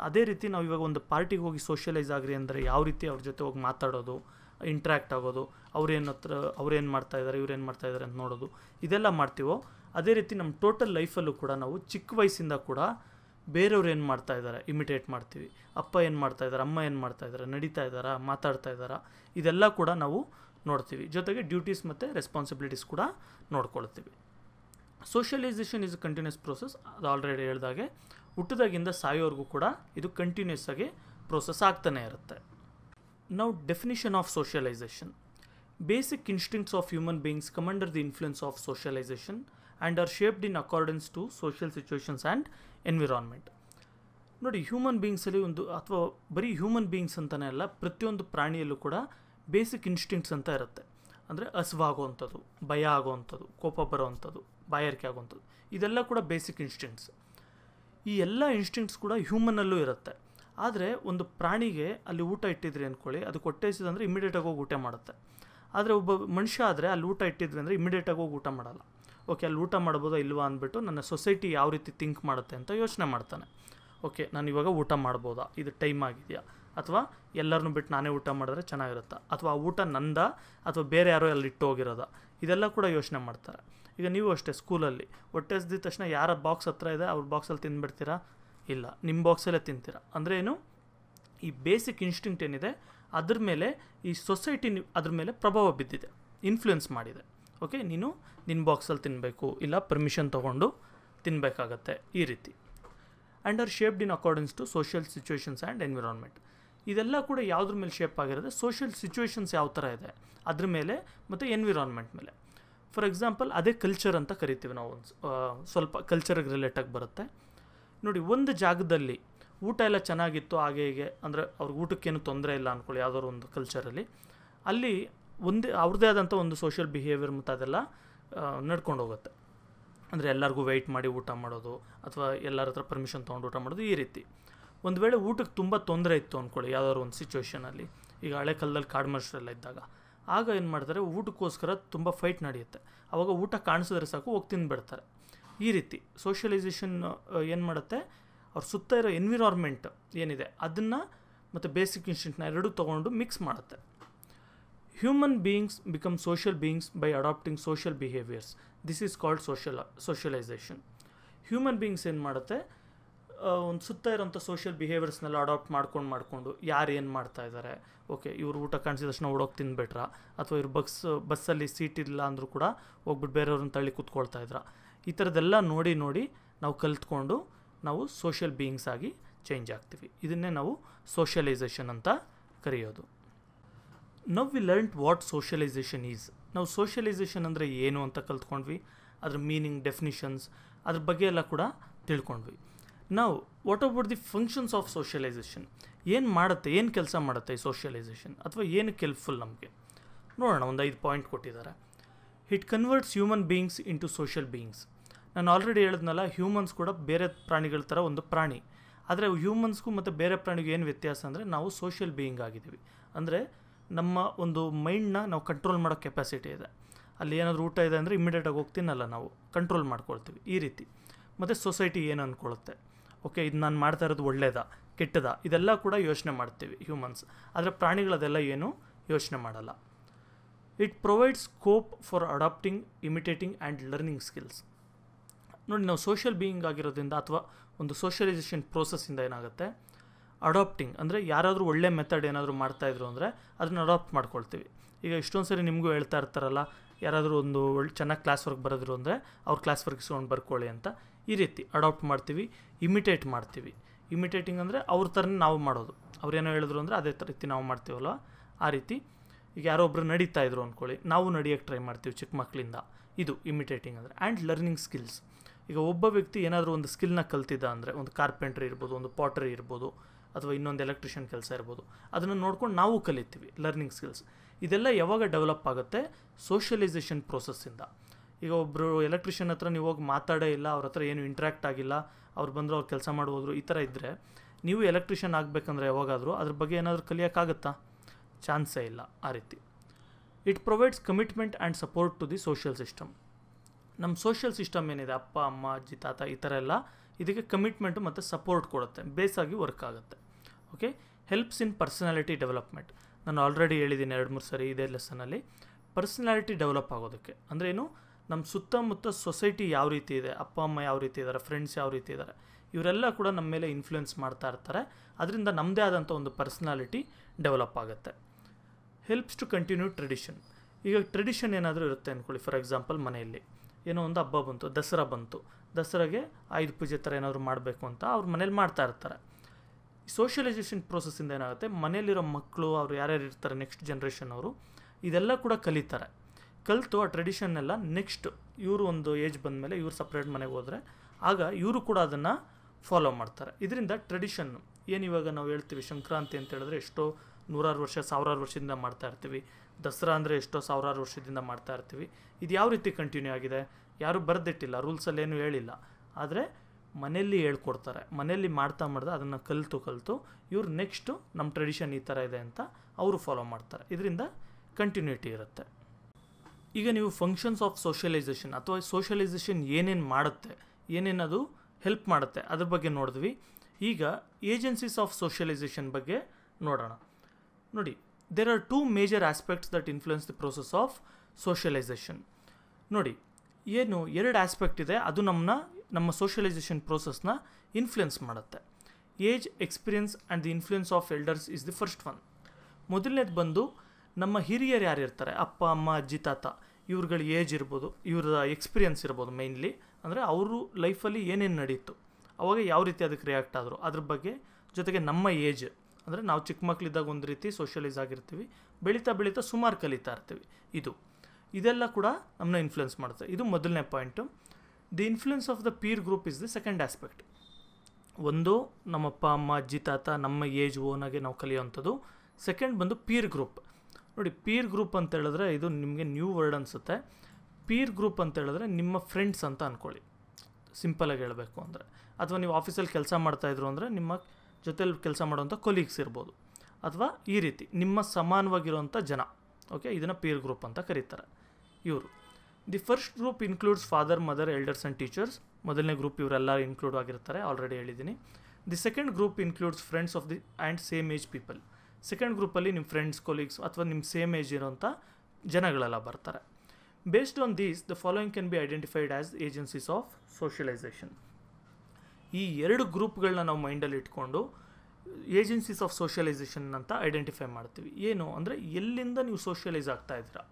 ಅದೇ ರೀತಿ ನಾವು ಇವಾಗ ಒಂದು ಪಾರ್ಟಿಗೆ ಹೋಗಿ ಸೋಷಿಯಲೈಸ್ ಆಗ್ರಿ ಅಂದರೆ ಯಾವ ರೀತಿ ಅವ್ರ ಜೊತೆ ಹೋಗಿ ಮಾತಾಡೋದು ಇಂಟ್ರ್ಯಾಕ್ಟ್ ಆಗೋದು ಅವ್ರೇನು ಹತ್ರ ಅವ್ರೇನು ಮಾಡ್ತಾ ಇದ್ದಾರೆ ಇವ್ರೇನು ಮಾಡ್ತಾ ಇದ್ದಾರೆ ಅಂತ ನೋಡೋದು ಇದೆಲ್ಲ ಮಾಡ್ತೀವೋ ಅದೇ ರೀತಿ ನಮ್ಮ ಟೋಟಲ್ ಲೈಫಲ್ಲೂ ಕೂಡ ನಾವು ಚಿಕ್ಕ ವಯಸ್ಸಿಂದ ಕೂಡ ಬೇರೆಯವ್ರು ಏನು ಮಾಡ್ತಾ ಇದ್ದಾರೆ ಇಮಿಟೇಟ್ ಮಾಡ್ತೀವಿ ಅಪ್ಪ ಏನು ಮಾಡ್ತಾ ಇದ್ದಾರೆ ಅಮ್ಮ ಏನು ಮಾಡ್ತಾ ಇದ್ದಾರೆ ನಡೀತಾ ಇದ್ದಾರಾ ಮಾತಾಡ್ತಾ ಇದ್ದಾರಾ ಇದೆಲ್ಲ ಕೂಡ ನಾವು ನೋಡ್ತೀವಿ ಜೊತೆಗೆ ಡ್ಯೂಟೀಸ್ ಮತ್ತು ರೆಸ್ಪಾನ್ಸಿಬಿಲಿಟೀಸ್ ಕೂಡ ನೋಡ್ಕೊಳ್ತೀವಿ socialisation is a continuous process ಅದು ಆಲ್ರೆಡಿ ಹೇಳಿದಾಗೆ ಹುಟ್ಟಿದಾಗಿಂದ ಸಾಯೋರ್ಗೂ ಕೂಡ ಇದು ಕಂಟಿನ್ಯೂಸ್ ಆಗಿ ಪ್ರೋಸೆಸ್ ಆಗ್ತಾನೆ ಇರುತ್ತೆ ನಾವು definition of socialisation basic instincts of human beings come under the influence of socialisation and are shaped in accordance to social situations and environment ನೋಡಿ ಹ್ಯೂಮನ್ ಬೀಯಿಂಗ್ಸಲ್ಲಿ ಒಂದು ಅಥವಾ ಬರೀ ಹ್ಯೂಮನ್ ಬೀಯಿಂಗ್ಸ್ ಅಂತಲೇ ಅಲ್ಲ ಪ್ರತಿಯೊಂದು ಪ್ರಾಣಿಯಲ್ಲೂ ಕೂಡ ಬೇಸಿಕ್ ಇನ್ಸ್ಟಿಂಕ್ಟ್ಸ್ ಅಂತ ಇರುತ್ತೆ ಅಂದರೆ ಹಸುವಾಗುವಂಥದ್ದು ಭಯ ಆಗುವಂಥದ್ದು ಕೋಪ ಬರೋವಂಥದ್ದು ಬಾಯಾರಿಕೆ ಆಗುವಂಥದ್ದು ಇದೆಲ್ಲ ಕೂಡ ಬೇಸಿಕ್ ಇನ್ಸ್ಟಿಂಕ್ಟ್ಸ್ ಈ ಎಲ್ಲ ಇನ್ಸ್ಟಿಂಕ್ಟ್ಸ್ ಕೂಡ ಹ್ಯೂಮನ್ನಲ್ಲೂ ಇರುತ್ತೆ ಆದರೆ ಒಂದು ಪ್ರಾಣಿಗೆ ಅಲ್ಲಿ ಊಟ ಇಟ್ಟಿದ್ರಿ ಅಂದ್ಕೊಳ್ಳಿ ಅದು ಕೊಟ್ಟೇಸಿದಂದರೆ ಅಂದರೆ ಇಮಿಡಿಯೇಟಾಗಿ ಹೋಗಿ ಊಟ ಮಾಡುತ್ತೆ ಆದರೆ ಒಬ್ಬ ಮನುಷ್ಯ ಆದರೆ ಅಲ್ಲಿ ಊಟ ಇಟ್ಟಿದ್ರಿ ಅಂದರೆ ಇಮಿಡಿಯೇಟಾಗಿ ಹೋಗಿ ಊಟ ಮಾಡಲ್ಲ ಓಕೆ ಅಲ್ಲಿ ಊಟ ಮಾಡ್ಬೋದಾ ಇಲ್ವಾ ಅಂದ್ಬಿಟ್ಟು ನನ್ನ ಸೊಸೈಟಿ ಯಾವ ರೀತಿ ಥಿಂಕ್ ಮಾಡುತ್ತೆ ಅಂತ ಯೋಚನೆ ಮಾಡ್ತಾನೆ ಓಕೆ ನಾನು ಇವಾಗ ಊಟ ಮಾಡ್ಬೋದಾ ಇದು ಟೈಮ್ ಆಗಿದೆಯಾ ಅಥವಾ ಎಲ್ಲರನ್ನೂ ಬಿಟ್ಟು ನಾನೇ ಊಟ ಮಾಡಿದ್ರೆ ಚೆನ್ನಾಗಿರುತ್ತಾ ಅಥವಾ ಆ ಊಟ ನಂದ ಅಥವಾ ಬೇರೆ ಯಾರೋ ಅಲ್ಲಿ ಇಟ್ಟು ಹೋಗಿರೋದ ಇದೆಲ್ಲ ಕೂಡ ಯೋಚನೆ ಮಾಡ್ತಾರೆ ಈಗ ನೀವು ಅಷ್ಟೇ ಸ್ಕೂಲಲ್ಲಿ ಹೊಟ್ಟೆ ಹಸ್ದಿದ ತಕ್ಷಣ ಯಾರ ಬಾಕ್ಸ್ ಹತ್ರ ಇದೆ ಅವ್ರ ಬಾಕ್ಸಲ್ಲಿ ತಿಂದುಬಿಡ್ತೀರಾ ಇಲ್ಲ ನಿಮ್ಮ ಬಾಕ್ಸಲ್ಲೇ ತಿಂತೀರಾ ಅಂದರೆ ಏನು ಈ ಬೇಸಿಕ್ ಇನ್ಸ್ಟಿಂಕ್ಟ್ ಏನಿದೆ ಅದ್ರ ಮೇಲೆ ಈ ಸೊಸೈಟಿ ಅದ್ರ ಮೇಲೆ ಪ್ರಭಾವ ಬಿದ್ದಿದೆ ಇನ್ಫ್ಲುಯೆನ್ಸ್ ಮಾಡಿದೆ ಓಕೆ ನೀನು ನಿನ್ನ ಬಾಕ್ಸಲ್ಲಿ ತಿನ್ನಬೇಕು ಇಲ್ಲ ಪರ್ಮಿಷನ್ ತೊಗೊಂಡು ತಿನ್ನಬೇಕಾಗತ್ತೆ ಈ ರೀತಿ and are shaped in according to social situations and environment ಇದೆಲ್ಲ ಕೂಡ ಯಾವುದ್ರ ಮೇಲೆ ಶೇಪ್ ಆಗಿರೋದು ಸೋಷಿಯಲ್ ಸಿಚುವೇಷನ್ಸ್ ಯಾವ ಥರ ಇದೆ ಅದ್ರ ಮೇಲೆ ಮತ್ತು ಎನ್ವಿರಾನ್ಮೆಂಟ್ ಮೇಲೆ ಫಾರ್ ಎಕ್ಸಾಂಪಲ್ ಅದೇ ಕಲ್ಚರ್ ಅಂತ ಕರಿತೀವಿ ನಾವು ಸ್ವಲ್ಪ ಕಲ್ಚರ್ಗೆ ರಿಲೇಟಾಗಿ ಬರುತ್ತೆ ನೋಡಿ ಒಂದು ಜಾಗದಲ್ಲಿ ಊಟ ಎಲ್ಲ ಚೆನ್ನಾಗಿತ್ತು ಹಾಗೆ ಹೀಗೆ ಅಂದರೆ ಅವ್ರಿಗೆ ಊಟಕ್ಕೇನು ತೊಂದರೆ ಇಲ್ಲ ಅಂದ್ಕೊಳ್ಳಿ ಯಾವುದಾದ್ರು ಒಂದು ಕಲ್ಚರಲ್ಲಿ ಅಲ್ಲಿ ಒಂದೇ ಅವ್ರದ್ದೇ ಆದಂಥ ಒಂದು ಸೋಷಿಯಲ್ ಬಿಹೇವಿಯರ್ ಮತ್ತು ಅದೆಲ್ಲ ನಡ್ಕೊಂಡು ಹೋಗುತ್ತೆ ಅಂದರೆ ಎಲ್ಲರಿಗೂ ವೆಯ್ಟ್ ಮಾಡಿ ಊಟ ಮಾಡೋದು ಅಥವಾ ಎಲ್ಲರ ಹತ್ರ ಪರ್ಮಿಷನ್ ತೊಗೊಂಡು ಊಟ ಮಾಡೋದು ಈ ರೀತಿ ಒಂದು ವೇಳೆ ಊಟಕ್ಕೆ ತುಂಬ ತೊಂದರೆ ಇತ್ತು ಅಂದ್ಕೊಳ್ಳಿ ಯಾವ್ದಾದ್ರು ಒಂದು ಸಿಚುವೇಷನಲ್ಲಿ ಈಗ ಹಳೆ ಕಾಲದಲ್ಲಿ ಕಾಡು ಮನುಷ್ಯರೆಲ್ಲ ಇದ್ದಾಗ ಆಗ ಏನು ಮಾಡ್ತಾರೆ ಊಟಕ್ಕೋಸ್ಕರ ತುಂಬ ಫೈಟ್ ನಡೆಯುತ್ತೆ ಆವಾಗ ಊಟ ಕಾಣಿಸಿದ್ರೆ ಸಾಕು ಹೋಗಿ ತಿಂದುಬಿಡ್ತಾರೆ ಈ ರೀತಿ ಸೋಷಿಯಲೈಸೇಷನ್ ಏನು ಮಾಡುತ್ತೆ ಅವ್ರ ಸುತ್ತ ಇರೋ ಎನ್ವಿರಾನ್ಮೆಂಟ್ ಏನಿದೆ ಅದನ್ನು ಮತ್ತು ಬೇಸಿಕ್ ಇನ್ಸ್ಟೆಂಟ್ನ ಎರಡೂ ತೊಗೊಂಡು ಮಿಕ್ಸ್ ಮಾಡುತ್ತೆ human beings become social beings by adapting social behaviours this is called social socialisation human beings ಏನು ಮಾಡುತ್ತೆ ಒಂದು ಸುತ್ತ ಇರೋಂಥ ಸೋಷಿಯಲ್ ಬಿಹೇವಿಯರ್ಸ್ನೆಲ್ಲ ಅಡಾಪ್ಟ್ ಮಾಡ್ಕೊಂಡು ಮಾಡಿಕೊಂಡು ಯಾರು ಏನು ಮಾಡ್ತಾ ಇದ್ದಾರೆ ಓಕೆ ಇವ್ರು ಊಟ ಕಾಣಿಸಿದ ತಕ್ಷಣ ಓಡೋಗಿ ತಿನ್ಬಿಟ್ರಾ ಅಥವಾ ಇವ್ರು ಬಸ್ ಬಸ್ಸಲ್ಲಿ ಸೀಟ್ ಇಲ್ಲ ಅಂದರೂ ಕೂಡ ಹೋಗ್ಬಿಟ್ಟು ಬೇರೆಯವ್ರನ್ನ ತಳ್ಳಿ ಕೂತ್ಕೊಳ್ತಾ ಇದ್ರ ಈ ಥರದ್ದೆಲ್ಲ ನೋಡಿ ನೋಡಿ ನಾವು ಕಲ್ತ್ಕೊಂಡು ನಾವು ಸೋಷಿಯಲ್ ಬೀಯಿಂಗ್ಸ್ ಆಗಿ ಚೇಂಜ್ ಆಗ್ತೀವಿ ಇದನ್ನೇ ನಾವು ಸೋಷಿಯಲೈಸೇಷನ್ ಅಂತ ಕರೆಯೋದು now we learn what socialisation is ನಾವು ಸೋಷಿಯಲೈಸೇಷನ್ ಅಂದರೆ ಏನು ಅಂತ ಕಲ್ತ್ಕೊಂಡ್ವಿ ಅದ್ರ ಮೀನಿಂಗ್ ಡೆಫಿನಿಷನ್ಸ್ ಅದ್ರ ಬಗ್ಗೆ ಎಲ್ಲ ಕೂಡ ತಿಳ್ಕೊಂಡ್ವಿ ನಾವು what about the functions of socialisation ಏನು ಮಾಡುತ್ತೆ ಏನು ಕೆಲಸ ಮಾಡುತ್ತೆ ಈ ಸೋಷಿಯಲೈಸೇಷನ್ ಅಥವಾ ಏನು ಕೆಲ್ಪ್ಫುಲ್ ನಮಗೆ ನೋಡೋಣ ಒಂದು ಐದು ಪಾಯಿಂಟ್ ಕೊಟ್ಟಿದ್ದಾರೆ it converts human beings into social beings ನಾನು ಆಲ್ರೆಡಿ ಹೇಳಿದ್ನಲ್ಲ ಹ್ಯೂಮನ್ಸ್ ಕೂಡ ಬೇರೆ ಪ್ರಾಣಿಗಳ ಥರ ಒಂದು ಪ್ರಾಣಿ ಆದರೆ ಹ್ಯೂಮನ್ಸ್ಗೂ ಮತ್ತು ಬೇರೆ ಪ್ರಾಣಿಗೂ ಏನು ವ್ಯತ್ಯಾಸ ಅಂದರೆ ನಾವು ಸೋಷಿಯಲ್ ಬೀಯಿಂಗ್ ಆಗಿದ್ದೀವಿ ಅಂದರೆ ನಮ್ಮ ಒಂದು ಮೈಂಡ್ನ ನಾವು ಕಂಟ್ರೋಲ್ ಮಾಡೋ ಕೆಪಾಸಿಟಿ ಇದೆ ಅಲ್ಲಿ ಏನಾದರೂ ಊಟ ಇದೆ ಅಂದರೆ ಇಮ್ಮಿಡಿಯೇಟಾಗಿ ಹೋಗ್ತೀನಲ್ಲ ನಾವು ಕಂಟ್ರೋಲ್ ಮಾಡ್ಕೊಳ್ತೀವಿ ಈ ರೀತಿ ಮತ್ತು ಸೊಸೈಟಿ ಏನು ಅಂದ್ಕೊಳ್ಳುತ್ತೆ ಓಕೆ ಇದು ನಾನು ಮಾಡ್ತಾ ಇರೋದು ಒಳ್ಳೇದಾ ಕೆಟ್ಟದ ಇದೆಲ್ಲ ಕೂಡ ಯೋಚನೆ ಮಾಡ್ತೀವಿ ಹ್ಯೂಮನ್ಸ್ ಆದರೆ ಪ್ರಾಣಿಗಳದೆಲ್ಲ ಏನು ಯೋಚನೆ ಮಾಡಲ್ಲ it provides scope for adapting imitating and learning skills ನೋಡಿ ನಾವು ಸೋಷಿಯಲ್ ಬೀಯಿಂಗ್ ಆಗಿರೋದ್ರಿಂದ ಅಥವಾ ಒಂದು ಸೋಷಿಯಲೈಸೇಷನ್ ಪ್ರೋಸೆಸ್ಸಿಂದ ಏನಾಗುತ್ತೆ ಅಡಾಪ್ಟಿಂಗ್ ಅಂದರೆ ಯಾರಾದರೂ ಒಳ್ಳೆ ಮೆಥಡ್ ಏನಾದರೂ ಮಾಡ್ತಾಯಿದ್ರು ಅಂದರೆ ಅದನ್ನ ಅಡಾಪ್ಟ್ ಮಾಡ್ಕೊಳ್ತೀವಿ ಈಗ ಎಷ್ಟೊಂದು ಸರಿ ನಿಮಗೂ ಹೇಳ್ತಾ ಇರ್ತಾರಲ್ಲ ಯಾರಾದರೂ ಒಂದು ಒಳ್ಳೆ ಚೆನ್ನಾಗಿ ಕ್ಲಾಸ್ ವರ್ಕ್ ಬರೋದ್ರು ಅಂದರೆ ಅವ್ರ ಕ್ಲಾಸ್ ವರ್ಕ್ ಇಸ್ಕೊಂಡು ಬರ್ಕೊಳ್ಳಿ ಅಂತ ಈ ರೀತಿ ಅಡಾಪ್ಟ್ ಮಾಡ್ತೀವಿ ಇಮಿಟೇಟ್ ಮಾಡ್ತೀವಿ ಇಮಿಟೇಟಿಂಗ್ ಅಂದರೆ ಅವ್ರ ಥರನೇ ನಾವು ಮಾಡೋದು ಅವ್ರೇನೋ ಹೇಳಿದ್ರು ಅಂದರೆ ಅದೇ ರೀತಿ ನಾವು ಮಾಡ್ತೀವಲ್ಲ ಆ ರೀತಿ ಈಗ ಯಾರೋ ಒಬ್ಬರು ನಡೀತಾ ಇದ್ರು ಅಂದ್ಕೊಳ್ಳಿ ನಾವು ನಡಿಯೋಕ್ಕೆ ಟ್ರೈ ಮಾಡ್ತೀವಿ ಚಿಕ್ಕ ಮಕ್ಕಳಿಂದ ಇದು ಇಮಿಟೇಟಿಂಗ್ ಅಂದರೆ ಆ್ಯಂಡ್ ಲರ್ನಿಂಗ್ ಸ್ಕಿಲ್ಸ್ ಈಗ ಒಬ್ಬ ವ್ಯಕ್ತಿ ಏನಾದರೂ ಒಂದು ಸ್ಕಿಲ್ನ ಕಲ್ತಿದ್ದ ಅಂದರೆ ಒಂದು ಕಾರ್ಪೆಂಟ್ರಿ ಇರ್ಬೋದು ಒಂದು ಪಾಟ್ರಿ ಇರ್ಬೋದು ಅಥವಾ ಇನ್ನೊಂದು ಎಲೆಕ್ಟ್ರಿಷಿಯನ್ ಕೆಲಸ ಇರ್ಬೋದು ಅದನ್ನು ನೋಡ್ಕೊಂಡು ನಾವು ಕಲಿತೀವಿ ಲರ್ನಿಂಗ್ ಸ್ಕಿಲ್ಸ್ ಇದೆಲ್ಲ ಯಾವಾಗ ಡೆವಲಪ್ ಆಗುತ್ತೆ ಸೋಷಲೈಸೇಷನ್ ಪ್ರೋಸೆಸ್ಸಿಂದ ಈಗ ಒಬ್ಬರು ಎಲೆಕ್ಟ್ರಿಷಿಯನ್ ಹತ್ರ ನೀವು ಹೋಗಿ ಮಾತಾಡೇ ಇಲ್ಲ ಅವ್ರ ಹತ್ರ ಏನು ಇಂಟ್ರ್ಯಾಕ್ಟ್ ಆಗಿಲ್ಲ ಅವ್ರು ಬಂದರು ಅವ್ರು ಕೆಲಸ ಮಾಡ್ಬೋದ್ರು ಈ ಥರ ಇದ್ದರೆ ನೀವು ಎಲೆಕ್ಟ್ರಿಷಿಯನ್ ಆಗಬೇಕಂದ್ರೆ ಯಾವಾಗಾದರೂ ಅದ್ರ ಬಗ್ಗೆ ಏನಾದರೂ ಕಲಿಯೋಕ್ಕಾಗತ್ತಾ ಚಾನ್ಸೇ ಇಲ್ಲ ಆ ರೀತಿ it provides commitment and support to the social system ನಮ್ಮ ಸೋಷಿಯಲ್ ಸಿಸ್ಟಮ್ ಏನಿದೆ ಅಪ್ಪ ಅಮ್ಮ ಅಜ್ಜಿ ತಾತ ಈ ಥರ ಎಲ್ಲ ಇದಕ್ಕೆ ಕಮಿಟ್ಮೆಂಟು ಮತ್ತು ಸಪೋರ್ಟ್ ಕೊಡುತ್ತೆ ಬೇಸಾಗಿ ವರ್ಕ್ ಆಗುತ್ತೆ okay helps in personality development ನಾನು ಆಲ್ರೆಡಿ ಹೇಳಿದ್ದೀನಿ ಎರಡು ಮೂರು ಸರಿ ಇದೇ ಲೆಸನಲ್ಲಿ ಪರ್ಸನಾಲಿಟಿ ಡೆವಲಪ್ ಆಗೋದಕ್ಕೆ ಅಂದರೆ ಏನು ನಮ್ಮ ಸುತ್ತಮುತ್ತ ಸೊಸೈಟಿ ಯಾವ ರೀತಿ ಇದೆ ಅಪ್ಪ ಅಮ್ಮ ಯಾವ ರೀತಿ ಇದ್ದಾರೆ ಫ್ರೆಂಡ್ಸ್ ಯಾವ ರೀತಿ ಇದ್ದಾರೆ ಇವರೆಲ್ಲ ಕೂಡ ನಮ್ಮ ಮೇಲೆ ಇನ್ಫ್ಲುಯೆನ್ಸ್ ಮಾಡ್ತಾ ಇರ್ತಾರೆ ಅದರಿಂದ ನಮ್ಮದೇ ಆದಂಥ ಒಂದು ಪರ್ಸ್ನಾಲಿಟಿ ಡೆವಲಪ್ ಆಗುತ್ತೆ ಹೆಲ್ಪ್ಸ್ ಟು ಕಂಟಿನ್ಯೂ ಟ್ರೆಡಿಷನ್ ಈಗ ಟ್ರೆಡಿಷನ್ ಏನಾದರೂ ಇರುತ್ತೆ ಅಂದ್ಕೊಳ್ಳಿ ಫಾರ್ ಎಕ್ಸಾಂಪಲ್ ಮನೆಯಲ್ಲಿ ಏನೋ ಒಂದು ಹಬ್ಬ ಬಂತು ದಸರಾ ಬಂತು ದಸರಾಗೆ ಆಯುಧ ಪೂಜೆ ಥರ ಏನಾದರೂ ಮಾಡಬೇಕು ಅಂತ ಅವ್ರ ಮನೇಲಿ ಮಾಡ್ತಾ ಇರ್ತಾರೆ ಸೋಷಿಯಲೈಸೇಷನ್ ಪ್ರೋಸೆಸ್ಸಿಂದ ಏನಾಗುತ್ತೆ ಮನೆಯಲ್ಲಿರೋ ಮಕ್ಕಳು ಅವ್ರು ಯಾರ್ಯಾರು ಇರ್ತಾರೆ ನೆಕ್ಸ್ಟ್ ಜನ್ರೇಷನ್ ಅವರು ಇದೆಲ್ಲ ಕೂಡ ಕಲಿತಾರೆ ಕಲಿತು ಆ ಟ್ರೆಡಿಷನ್ನೆಲ್ಲ ನೆಕ್ಸ್ಟ್ ಇವರು ಒಂದು ಏಜ್ ಬಂದಮೇಲೆ ಇವರು ಸಪ್ರೇಟ್ ಮನೆಗೆ ಹೋದರೆ ಆಗ ಇವರು ಕೂಡ ಅದನ್ನು ಫಾಲೋ ಮಾಡ್ತಾರೆ ಇದರಿಂದ ಟ್ರೆಡಿಷನ್ನು ಏನಿವಾಗ ನಾವು ಹೇಳ್ತೀವಿ ಸಂಕ್ರಾಂತಿ ಅಂತ ಹೇಳಿದ್ರೆ ಎಷ್ಟೋ ನೂರಾರು ವರ್ಷ ಸಾವಿರಾರು ವರ್ಷದಿಂದ ಮಾಡ್ತಾ ಇರ್ತೀವಿ ದಸರಾ ಅಂದರೆ ಎಷ್ಟೋ ಸಾವಿರಾರು ವರ್ಷದಿಂದ ಮಾಡ್ತಾ ಇರ್ತೀವಿ ಇದು ಯಾವ ರೀತಿ ಕಂಟಿನ್ಯೂ ಆಗಿದೆ ಯಾರೂ ಬರೆದಿಟ್ಟಿಲ್ಲ ರೂಲ್ಸಲ್ಲೇನೂ ಹೇಳಿಲ್ಲ ಆದರೆ ಮನೆಯಲ್ಲಿ ಹೇಳ್ಕೊಡ್ತಾರೆ ಮನೆಯಲ್ಲಿ ಮಾಡ್ತಾ ಮಾಡ್ದೆ ಅದನ್ನು ಕಲಿತು ಕಲಿತು ಇವ್ರು ನೆಕ್ಸ್ಟು ನಮ್ಮ ಟ್ರೆಡಿಷನ್ ಈ ಥರ ಇದೆ ಅಂತ ಅವರು ಫಾಲೋ ಮಾಡ್ತಾರೆ ಇದರಿಂದ ಕಂಟಿನ್ಯೂಟಿ ಇರುತ್ತೆ ಈಗ ನೀವು ಫಂಕ್ಷನ್ಸ್ ಆಫ್ ಸೋಷಿಯಲೈಸೇಷನ್ ಅಥವಾ ಸೋಷಿಯಲೈಸೇಷನ್ ಏನೇನು ಮಾಡುತ್ತೆ ಏನೇನದು ಹೆಲ್ಪ್ ಮಾಡುತ್ತೆ ಅದ್ರ ಬಗ್ಗೆ ನೋಡಿದ್ವಿ ಈಗ ಏಜೆನ್ಸೀಸ್ ಆಫ್ ಸೋಷಿಯಲೈಸೇಷನ್ ಬಗ್ಗೆ ನೋಡೋಣ ನೋಡಿ there are two major aspects that influence the process of socialisation ನೋಡಿ ಏನು ಎರಡು ಆಸ್ಪೆಕ್ಟ್ ಇದೆ ಅದು ನಮ್ಮನ್ನ ನಮ್ಮ ಸೋಷಿಯಲೈಸೇಷನ್ ಪ್ರೋಸೆಸ್ನ ಇನ್ಫ್ಲುಯೆನ್ಸ್ ಮಾಡುತ್ತೆ age experience and the influence of elders is the first one ಮೊದಲನೇದು ಬಂದು ನಮ್ಮ ಹಿರಿಯರು ಯಾರು ಇರ್ತಾರೆ ಅಪ್ಪ ಅಮ್ಮ ಅಜ್ಜಿ ತಾತ ಇವ್ರುಗಳ ಏಜ್ ಇರ್ಬೋದು ಇವ್ರ ಎಕ್ಸ್ಪೀರಿಯನ್ಸ್ ಇರ್ಬೋದು ಮೇನ್ಲಿ ಅಂದರೆ ಅವರು ಲೈಫಲ್ಲಿ ಏನೇನು ನಡೀತು ಅವಾಗ ಯಾವ ರೀತಿ ಅದಕ್ಕೆ ರಿಯಾಕ್ಟ್ ಆದರು ಅದ್ರ ಬಗ್ಗೆ ಜೊತೆಗೆ ನಮ್ಮ ಏಜ್ ಅಂದರೆ ನಾವು ಚಿಕ್ಕ ಮಕ್ಕಳಿದ್ದಾಗ ಒಂದು ರೀತಿ ಸೋಷಿಯಲೈಸ್ ಆಗಿರ್ತೀವಿ ಬೆಳೀತಾ ಬೆಳೀತಾ ಸುಮಾರು ಕಲಿತಾ ಇರ್ತೀವಿ ಇದು ಇದೆಲ್ಲ ಕೂಡ ನಮ್ಮನ್ನ ಇನ್ಫ್ಲುಯೆನ್ಸ್ ಮಾಡುತ್ತೆ ಇದು ಮೊದಲನೇ point the influence of the peer group is the second aspect ಒಂದು ನಮ್ಮಪ್ಪ ಅಮ್ಮ ಅಜ್ಜಿ ತಾತ ನಮ್ಮ ಏಜ್ ಓನಾಗೆ ನಾವು ಕಲಿಯೋವಂಥದ್ದು ಸೆಕೆಂಡ್ ಬಂದು ಪೀರ್ ಗ್ರೂಪ್ ನೋಡಿ ಪೀರ್ ಗ್ರೂಪ್ ಅಂತ ಹೇಳಿದ್ರೆ ಇದು ನಿಮಗೆ ನ್ಯೂ ವರ್ಡ್ ಅನಿಸುತ್ತೆ ಪೀರ್ ಗ್ರೂಪ್ ಅಂತ ಹೇಳಿದ್ರೆ ನಿಮ್ಮ ಫ್ರೆಂಡ್ಸ್ ಅಂತ ಅಂದ್ಕೊಳ್ಳಿ ಸಿಂಪಲಾಗಿ ಹೇಳಬೇಕು ಅಂದರೆ ಅಥವಾ ನೀವು ಆಫೀಸಲ್ಲಿ ಕೆಲಸ ಮಾಡ್ತಾಯಿದ್ರು ಅಂದರೆ ನಿಮ್ಮ ಜೊತೆಯಲ್ಲಿ ಕೆಲಸ ಮಾಡೋವಂಥ ಕೊಲೀಗ್ಸ್ ಇರ್ಬೋದು ಅಥವಾ ಈ ರೀತಿ ನಿಮ್ಮ ಸಮಾನವಾಗಿರುವಂಥ ಜನ ಓಕೆ ಇದನ್ನು ಪೀರ್ ಗ್ರೂಪ್ ಅಂತ ಕರೀತಾರೆ ಇವರು the first group includes father mother elders and teachers ಮೊದಲನೇ ಗ್ರೂಪ್ ಇವರೆಲ್ಲ ಇನ್ಕ್ಲೂಡ್ ಆಗಿರ್ತಾರೆ ಆಲ್ರೆಡಿ ಹೇಳಿದ್ದೀನಿ the second group includes friends of the and same age people ಸೆಕೆಂಡ್ ಗ್ರೂಪಲ್ಲಿ ನಿಮ್ಮ ಫ್ರೆಂಡ್ಸ್ ಕೊಲೀಗ್ಸ್ ಅಥವಾ ನಿಮ್ಮ ಸೇಮ್ ಏಜ್ ಇರೋಂಥ ಜನಗಳೆಲ್ಲ ಬರ್ತಾರೆ based on these the following can be identified as agencies of socialisation ಈ ಎರಡು ಗ್ರೂಪ್ಗಳನ್ನ ನಾವು ಮೈಂಡಲ್ಲಿ ಇಟ್ಕೊಂಡು ಏಜೆನ್ಸೀಸ್ ಆಫ್ ಸೋಷಿಯಲೈಸೇಷನ್ ಅಂತ ಐಡೆಂಟಿಫೈ ಮಾಡ್ತೀವಿ ಏನು ಅಂದರೆ ಎಲ್ಲಿಂದ ನೀವು ಸೋಷಿಯಲೈಸ್ ಆಗ್ತಾ ಇದ್ದೀರಾ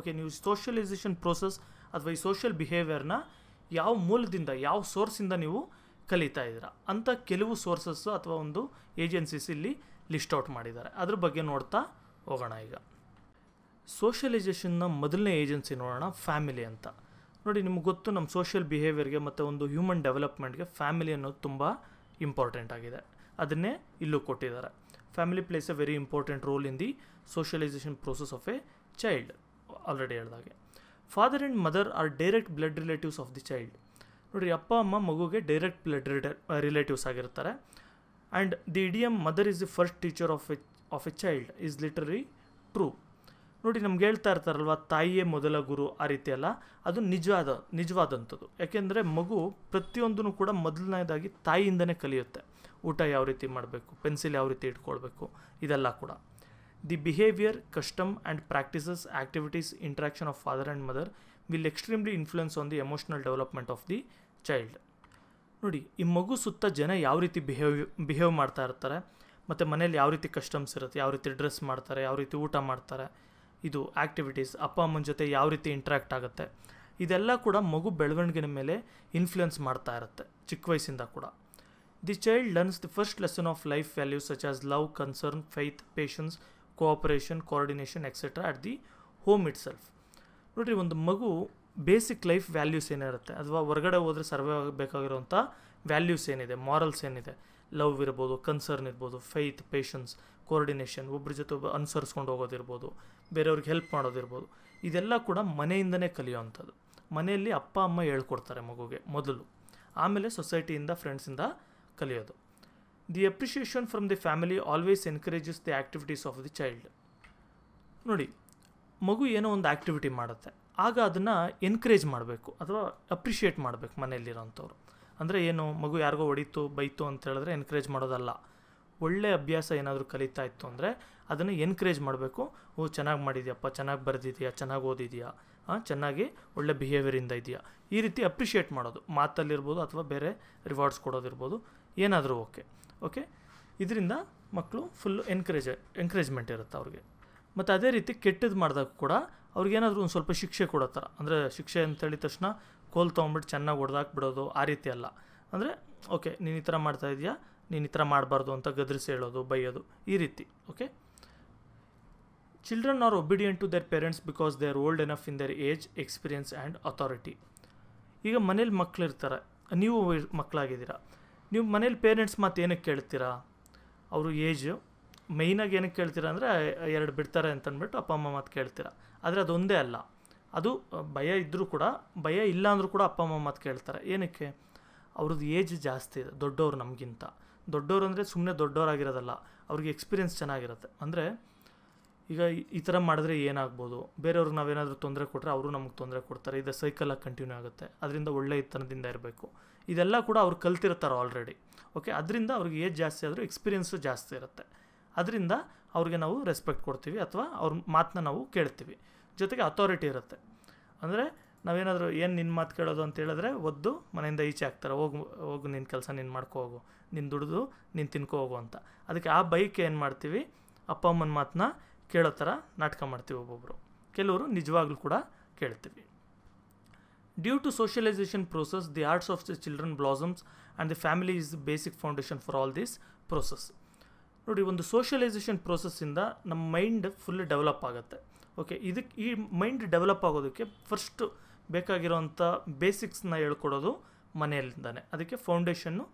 ಓಕೆ ನೀವು ಸೋಷಿಯಲೈಸೇಷನ್ ಪ್ರೋಸೆಸ್ ಅಥವಾ ಈ ಸೋಷಿಯಲ್ ಬಿಹೇವಿಯರ್ನ ಯಾವ ಮೂಲದಿಂದ ಯಾವ ಸೋರ್ಸಿಂದ ನೀವು ಕಲಿತಾ ಇದ್ದೀರಾ ಅಂಥ ಕೆಲವು ಸೋರ್ಸಸ್ಸು ಅಥವಾ ಒಂದು ಏಜೆನ್ಸೀಸ್ ಇಲ್ಲಿ ಲಿಸ್ಟ್ ಔಟ್ ಮಾಡಿದ್ದಾರೆ ಅದ್ರ ಬಗ್ಗೆ ನೋಡ್ತಾ ಹೋಗೋಣ ಈಗ ಸೋಷಿಯಲೈಸೇಷನ್ನ ಮೊದಲನೇ ಏಜೆನ್ಸಿ ನೋಡೋಣ ಫ್ಯಾಮಿಲಿ ಅಂತ ನೋಡಿ ನಿಮ್ಗೆ ಗೊತ್ತು ನಮ್ಮ ಸೋಷಿಯಲ್ ಬಿಹೇವಿಯರ್ಗೆ ಮತ್ತು ಒಂದು ಹ್ಯೂಮನ್ ಡೆವಲಪ್ಮೆಂಟ್ಗೆ ಫ್ಯಾಮಿಲಿ ಅನ್ನೋದು ತುಂಬ ಇಂಪಾರ್ಟೆಂಟ್ ಆಗಿದೆ ಅದನ್ನೇ ಇಲ್ಲೂ ಕೊಟ್ಟಿದ್ದಾರೆ family plays a very important role in the socialisation process of a child already ಹೇಳಿದಾಗೆ father and mother are direct blood relatives of the child ನೋಡಿರಿ ಅಪ್ಪ ಅಮ್ಮ ಮಗುಗೆ ಡೈರೆಕ್ಟ್ ಬ್ಲಡ್ ರಿಲೇಟಿವ್ಸ್ ಆಗಿರ್ತಾರೆ and the idiom mother is the first teacher of a of a child is literally true ನೋಡಿ ನಮ್ಗೆ ಹೇಳ್ತಾ ಇರ್ತಾರಲ್ವ ತಾಯಿಯೇ ಮೊದಲ ಗುರು ಆ ರೀತಿ ಅಲ್ಲ ಅದು ನಿಜವಾದ ನಿಜವಾದಂಥದ್ದು ಯಾಕೆಂದರೆ ಮಗು ಪ್ರತಿಯೊಂದೂ ಕೂಡ ಮೊದಲನೇದಾಗಿ ತಾಯಿಯಿಂದನೇ ಕಲಿಯುತ್ತೆ ಊಟ ಯಾವ ರೀತಿ ಮಾಡಬೇಕು ಪೆನ್ಸಿಲ್ ಯಾವ ರೀತಿ ಇಟ್ಕೊಳ್ಬೇಕು ಇದೆಲ್ಲ ಕೂಡ the behaviour custom and practices activities interaction of father and mother will extremely influence on the emotional development of the child ನೋಡಿ ಈ ಮಗು ಸುತ್ತ ಜನ ಯಾವ ರೀತಿ ಬಿಹೇವ್ ಬಿಹೇವ್ ಮಾಡ್ತಾ ಇರ್ತಾರೆ ಮತ್ತು ಮನೇಲಿ ಯಾವ ರೀತಿ ಕಸ್ಟಮ್ಸ್ ಇರುತ್ತೆ ಯಾವ ರೀತಿ ಡ್ರೆಸ್ ಮಾಡ್ತಾರೆ ಯಾವ ರೀತಿ ಊಟ ಮಾಡ್ತಾರೆ ಇದು ಆ್ಯಕ್ಟಿವಿಟೀಸ್ ಅಪ್ಪ ಅಮ್ಮನ ಜೊತೆ ಯಾವ ರೀತಿ ಇಂಟ್ರ್ಯಾಕ್ಟ್ ಆಗುತ್ತೆ ಇದೆಲ್ಲ ಕೂಡ ಮಗು ಬೆಳವಣಿಗೆನ ಮೇಲೆ ಇನ್ಫ್ಲುಯೆನ್ಸ್ ಮಾಡ್ತಾ ಇರುತ್ತೆ ಚಿಕ್ಕ ವಯಸ್ಸಿಂದ ಕೂಡ the child learns the first lesson of life values such as love concern faith patience cooperation coordination etcetera at the home itself ಒಂದು ಮಗು ಬೇಸಿಕ್ ಲೈಫ್ ವ್ಯಾಲ್ಯೂಸ್ ಏನಿರುತ್ತೆ ಅಥವಾ ಹೊರಗಡೆ ಹೋದರೆ ಸರ್ವೆ ಆಗಬೇಕಾಗಿರೋಂಥ ವ್ಯಾಲ್ಯೂಸ್ ಏನಿದೆ ಮಾರಲ್ಸ್ ಏನಿದೆ ಲವ್ ಇರ್ಬೋದು ಕನ್ಸರ್ನ್ ಇರ್ಬೋದು ಫೈತ್ ಪೇಷನ್ಸ್ ಕೋಆರ್ಡಿನೇಷನ್ ಒಬ್ಬರ ಜೊತೆ ಒಬ್ಬ ಅನುಸರಿಸ್ಕೊಂಡು ಹೋಗೋದಿರ್ಬೋದು ಬೇರೆಯವ್ರಿಗೆ ಹೆಲ್ಪ್ ಮಾಡೋದಿರ್ಬೋದು ಇದೆಲ್ಲ ಕೂಡ ಮನೆಯಿಂದನೇ ಕಲಿಯೋವಂಥದ್ದು ಮನೆಯಲ್ಲಿ ಅಪ್ಪ ಅಮ್ಮ ಹೇಳ್ಕೊಡ್ತಾರೆ ಮಗುಗೆ ಮೊದಲು ಆಮೇಲೆ ಸೊಸೈಟಿಯಿಂದ ಫ್ರೆಂಡ್ಸಿಂದ ಕಲಿಯೋದು the appreciation from the family always encourages the activities of the child ನೋಡಿ ಮಗು ಏನೋ ಒಂದು ಆ್ಯಕ್ಟಿವಿಟಿ ಮಾಡುತ್ತೆ ಆಗ ಅದನ್ನು ಎನ್ಕರೇಜ್ ಮಾಡಬೇಕು ಅಥವಾ ಅಪ್ರಿಷಿಯೇಟ್ ಮಾಡಬೇಕು ಮನೆಯಲ್ಲಿರೋಂಥವ್ರು ಅಂದರೆ ಏನು ಮಗು ಯಾರಿಗೋ ಹೊಡಿತು ಬೈತು ಅಂತ ಹೇಳಿದ್ರೆ ಎನ್ಕರೇಜ್ ಮಾಡೋದಲ್ಲ ಒಳ್ಳೆಯ ಅಭ್ಯಾಸ ಏನಾದರೂ ಕಲಿತಾ ಇತ್ತು ಅಂದರೆ ಅದನ್ನು ಎನ್ಕರೇಜ್ ಮಾಡಬೇಕು ಓ ಚೆನ್ನಾಗಿ ಮಾಡಿದ್ಯಪ್ಪ ಚೆನ್ನಾಗಿ ಬರೆದಿದೆಯಾ ಚೆನ್ನಾಗಿ ಓದಿದೆಯಾ ಚೆನ್ನಾಗಿ ಒಳ್ಳೆ ಬಿಹೇವಿಯರಿಂದ ಇದೆಯಾ ಈ ರೀತಿ ಅಪ್ರಿಷಿಯೇಟ್ ಮಾಡೋದು ಮಾತಲ್ಲಿರ್ಬೋದು ಅಥವಾ ಬೇರೆ ರಿವಾರ್ಡ್ಸ್ ಕೊಡೋದಿರ್ಬೋದು ಏನಾದರೂ ಓಕೆ ಓಕೆ ಇದರಿಂದ ಮಕ್ಕಳು ಫುಲ್ ಎನ್ಕರೇಜ್ ಎನ್ಕರೇಜ್ಮೆಂಟ್ ಇರುತ್ತೆ ಅವ್ರಿಗೆ ಮತ್ತು ಅದೇ ರೀತಿ ಕೆಟ್ಟದ್ದು ಮಾಡಿದಾಗ ಕೂಡ ಅವ್ರಿಗೇನಾದರೂ ಒಂದು ಸ್ವಲ್ಪ ಶಿಕ್ಷೆ ಕೊಡೋ ಅಂದರೆ ಶಿಕ್ಷೆ ಅಂತೇಳಿದ ತಕ್ಷಣ ಕೋಲ್ ತೊಗೊಂಬಿಟ್ಟು ಚೆನ್ನಾಗಿ ಹೊಡೆದಾಕ್ಬಿಡೋದು ಆ ರೀತಿ ಅಲ್ಲ ಅಂದರೆ ಓಕೆ ನೀನು ಈ ಥರ ಮಾಡ್ತಾ ಇದೆಯಾ ನೀನು ಈ ಥರ ಮಾಡಬಾರ್ದು ಅಂತ ಗದರಿಸಿ ಹೇಳೋದು ಬೈಯೋದು ಈ ರೀತಿ okay children are obedient to their parents because they are old enough in their age experience and authority ಈಗ ಮನೇಲಿ ಮಕ್ಕಳಿರ್ತಾರೆ ನೀವು ಮಕ್ಕಳಾಗಿದ್ದೀರಾ ನೀವು ಮನೇಲಿ ಪೇರೆಂಟ್ಸ್ ಮಾತು ಏನಕ್ಕೆ ಕೇಳ್ತೀರಾ ಅವರು ಏಜು ಮೇಯ್ನಾಗಿ ಏನಕ್ಕೆ ಕೇಳ್ತೀರಾ ಅಂದರೆ ಎರಡು ಬಿಡ್ತಾರೆ ಅಂತಂದ್ಬಿಟ್ಟು ಅಪ್ಪ ಅಮ್ಮ ಮಾತು ಕೇಳ್ತೀರಾ ಆದರೆ ಅದೊಂದೇ ಅಲ್ಲ ಅದು ಭಯ ಇದ್ದರೂ ಕೂಡ ಭಯ ಇಲ್ಲ ಅಂದರೂ ಕೂಡ ಅಪ್ಪ ಅಮ್ಮ ಮಾತು ಕೇಳ್ತಾರೆ ಏನಕ್ಕೆ ಅವ್ರದ್ದು ಏಜ್ ಜಾಸ್ತಿ ಇದೆ ದೊಡ್ಡವ್ರು ನಮಗಿಂತ ದೊಡ್ಡವ್ರು ಅಂದರೆ ಸುಮ್ಮನೆ ದೊಡ್ಡವರಾಗಿರೋದಲ್ಲ ಅವ್ರಿಗೆ ಎಕ್ಸ್ಪೀರಿಯೆನ್ಸ್ ಚೆನ್ನಾಗಿರುತ್ತೆ ಅಂದರೆ ಈಗ ಈ ಥರ ಮಾಡಿದ್ರೆ ಏನಾಗ್ಬೋದು ಬೇರೆಯವ್ರಿಗೆ ನಾವೇನಾದರೂ ತೊಂದರೆ ಕೊಟ್ಟರೆ ಅವರು ನಮಗೆ ತೊಂದರೆ ಕೊಡ್ತಾರೆ ಇದು ಸೈಕಲಾಗಿ ಕಂಟಿನ್ಯೂ ಆಗುತ್ತೆ ಅದರಿಂದ ಒಳ್ಳೆಯ ತನದಿಂದ ಇರಬೇಕು ಇದೆಲ್ಲ ಕೂಡ ಅವ್ರು ಕಲ್ತಿರ್ತಾರೆ ಆಲ್ರೆಡಿ ಓಕೆ ಅದರಿಂದ ಅವ್ರಿಗೆ ಏಜ್ ಜಾಸ್ತಿ ಆದರೂ ಎಕ್ಸ್ಪೀರಿಯೆನ್ಸು ಜಾಸ್ತಿ ಇರುತ್ತೆ ಅದರಿಂದ ಅವ್ರಿಗೆ ನಾವು ರೆಸ್ಪೆಕ್ಟ್ ಕೊಡ್ತೀವಿ ಅಥವಾ ಅವ್ರ ಮಾತನ್ನ ನಾವು ಕೇಳ್ತೀವಿ ಜೊತೆಗೆ ಅಥಾರಿಟಿ ಇರುತ್ತೆ ಅಂದರೆ ನಾವೇನಾದರೂ ಏನು ನಿನ್ನ ಮಾತು ಕೇಳೋದು ಅಂತ ಹೇಳಿದ್ರೆ ಒದ್ದು ಮನೆಯಿಂದ ಈಚೆ ಹಾಕ್ತಾರೆ ಹೋಗು ಹೋಗು ನಿನ್ನ ಕೆಲಸ ನೀನು ಮಾಡ್ಕೋ ಹೋಗು ನಿನ್ನ ದುಡಿದು ನೀನು ತಿನ್ಕೋ ಹೋಗು ಅಂತ ಅದಕ್ಕೆ ಆ ಬೈಕ್ ಏನು ಮಾಡ್ತೀವಿ ಅಪ್ಪ ಅಮ್ಮನ ಮಾತನ್ನ ಕೇಳೋ ಥರ ನಾಟಕ ಮಾಡ್ತೀವಿ ಒಬ್ಬೊಬ್ಬರು ಕೆಲವರು ನಿಜವಾಗ್ಲೂ ಕೂಡ ಕೇಳ್ತೀವಿ due to socialisation process the arts of the children blossoms and the family is basic foundation for all this process ನೋಡಿ ಒಂದು ಸೋಷಿಯಲೈಸೇಷನ್ ಪ್ರೋಸೆಸ್ಸಿಂದ ನಮ್ಮ ಮೈಂಡ್ ಫುಲ್ ಡೆವಲಪ್ ಆಗುತ್ತೆ ಓಕೆ ಇದಕ್ಕೆ ಈ ಮೈಂಡ್ ಡೆವಲಪ್ ಆಗೋದಕ್ಕೆ ಫಸ್ಟು ಬೇಕಾಗಿರೋಂಥ ಬೇಸಿಕ್ಸ್ನ ಹೇಳ್ಕೊಡೋದು ಮನೆಯಲ್ಲಿಂದಾನೆ ಅದಕ್ಕೆ ಫೌಂಡೇಶನ್ನು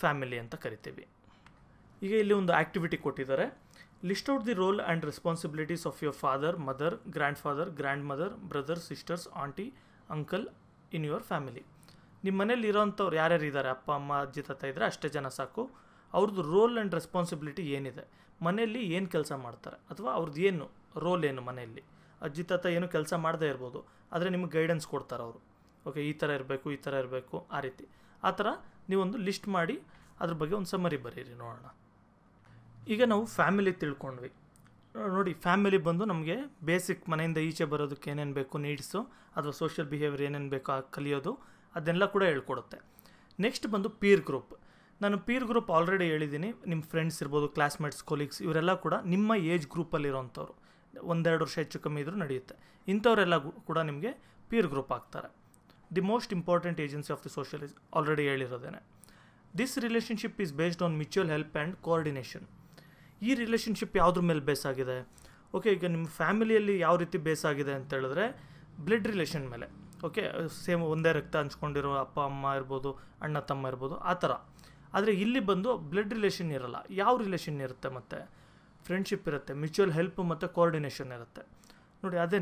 ಫ್ಯಾಮಿಲಿ ಅಂತ ಕರಿತೀವಿ ಈಗ ಇಲ್ಲಿ ಒಂದು ಆ್ಯಕ್ಟಿವಿಟಿ ಕೊಟ್ಟಿದ್ದಾರೆ list out the role and responsibilities of your father mother grandfather grandmother brother sisters aunty uncle in your family ನಿಮ್ಮ ಮನೇಲಿ ಇರೋಂಥವ್ರು ಯಾರ್ಯಾರು ಇದ್ದಾರೆ ಅಪ್ಪ ಅಮ್ಮ ಅಜ್ಜಿ ತಾತ ಇದ್ದರೆ ಅಷ್ಟೇ ಜನ ಸಾಕು ಅವ್ರದ್ದು ರೋಲ್ ಆ್ಯಂಡ್ ರೆಸ್ಪಾನ್ಸಿಬಿಲಿಟಿ ಏನಿದೆ ಮನೆಯಲ್ಲಿ ಏನು ಕೆಲಸ ಮಾಡ್ತಾರೆ ಅಥವಾ ಅವ್ರದ್ದು ಏನು ರೋಲ್ ಏನು ಮನೆಯಲ್ಲಿ ಅಜ್ಜಿ ತಾತ ಏನು ಕೆಲಸ ಮಾಡದೇ ಇರ್ಬೋದು ಆದರೆ ನಿಮಗೆ ಗೈಡೆನ್ಸ್ ಕೊಡ್ತಾರೆ ಅವರು ಓಕೆ ಈ ಥರ ಇರಬೇಕು ಈ ಥರ ಇರಬೇಕು ಆ ರೀತಿ ಆ ಥರ ನೀವೊಂದು ಲಿಸ್ಟ್ ಮಾಡಿ ಅದ್ರ ಬಗ್ಗೆ ಒಂದು ಸಮರಿ ಬರೀರಿ ನೋಡೋಣ ಈಗ ನಾವು ಫ್ಯಾಮಿಲಿ ತಿಳ್ಕೊಂಡ್ವಿ ನೋಡಿ ಫ್ಯಾಮಿಲಿ ಬಂದು ನಮಗೆ ಬೇಸಿಕ್ ಮನೆಯಿಂದ ಈಚೆ ಬರೋದಕ್ಕೆ ಏನೇನು ಬೇಕು ನೀಡ್ಸು ಅಥವಾ ಸೋಷಿಯಲ್ ಬಿಹೇವಿಯರ್ ಏನೇನು ಬೇಕು ಕಲಿಯೋದು ಅದೆಲ್ಲ ಕೂಡ ಹೇಳ್ಕೊಡುತ್ತೆ ನೆಕ್ಸ್ಟ್ ಬಂದು ಪೀರ್ ಗ್ರೂಪ್ ನಾನು ಪೀರ್ ಗ್ರೂಪ್ ಆಲ್ರೆಡಿ ಹೇಳಿದ್ದೀನಿ ನಿಮ್ಮ ಫ್ರೆಂಡ್ಸ್ ಇರ್ಬೋದು ಕ್ಲಾಸ್ಮೇಟ್ಸ್ ಕೊಲೀಗ್ಸ್ ಇವರೆಲ್ಲ ಕೂಡ ನಿಮ್ಮ ಏಜ್ ಗ್ರೂಪಲ್ಲಿರೋಂಥವ್ರು ಒಂದೆರಡು ವರ್ಷ ಹೆಚ್ಚು ಕಮ್ಮಿ ಇದ್ದರೂ ನಡೆಯುತ್ತೆ ಇಂಥವರೆಲ್ಲ ಕೂಡ ನಿಮಗೆ ಪೀರ್ ಗ್ರೂಪ್ ಆಗ್ತಾರೆ the most important agency of the social already ಹೇಳಿರೋದೇನೆ this relationship is based on mutual help and coordination ಈ ರಿಲೇಷನ್ಶಿಪ್ ಯಾವುದ್ರ ಮೇಲೆ ಬೇಸ್ ಆಗಿದೆ ಓಕೆ ಈಗ ನಿಮ್ಮ ಫ್ಯಾಮಿಲಿಯಲ್ಲಿ ಯಾವ ರೀತಿ ಬೇಸ್ ಆಗಿದೆ ಅಂತ ಹೇಳಿದ್ರೆ ಬ್ಲಡ್ ರಿಲೇಷನ್ ಮೇಲೆ ಓಕೆ ಸೇಮ್ ಒಂದೇ ರಕ್ತ ಹಂಚ್ಕೊಂಡಿರೋ ಅಪ್ಪ ಅಮ್ಮ ಇರ್ಬೋದು ಅಣ್ಣ ತಮ್ಮ ಇರ್ಬೋದು ಆ ಥರ ಆದರೆ ಇಲ್ಲಿ ಬಂದು ಬ್ಲಡ್ ರಿಲೇಷನ್ ಇರಲ್ಲ ಯಾವ ರಿಲೇಷನ್ ಇರುತ್ತೆ ಮತ್ತು ಫ್ರೆಂಡ್ಶಿಪ್ ಇರುತ್ತೆ ಮ್ಯೂಚುವಲ್ ಹೆಲ್ಪ್ ಮತ್ತು ಕೋಆರ್ಡಿನೇಷನ್ ಇರುತ್ತೆ ನೋಡಿ ಅದೇ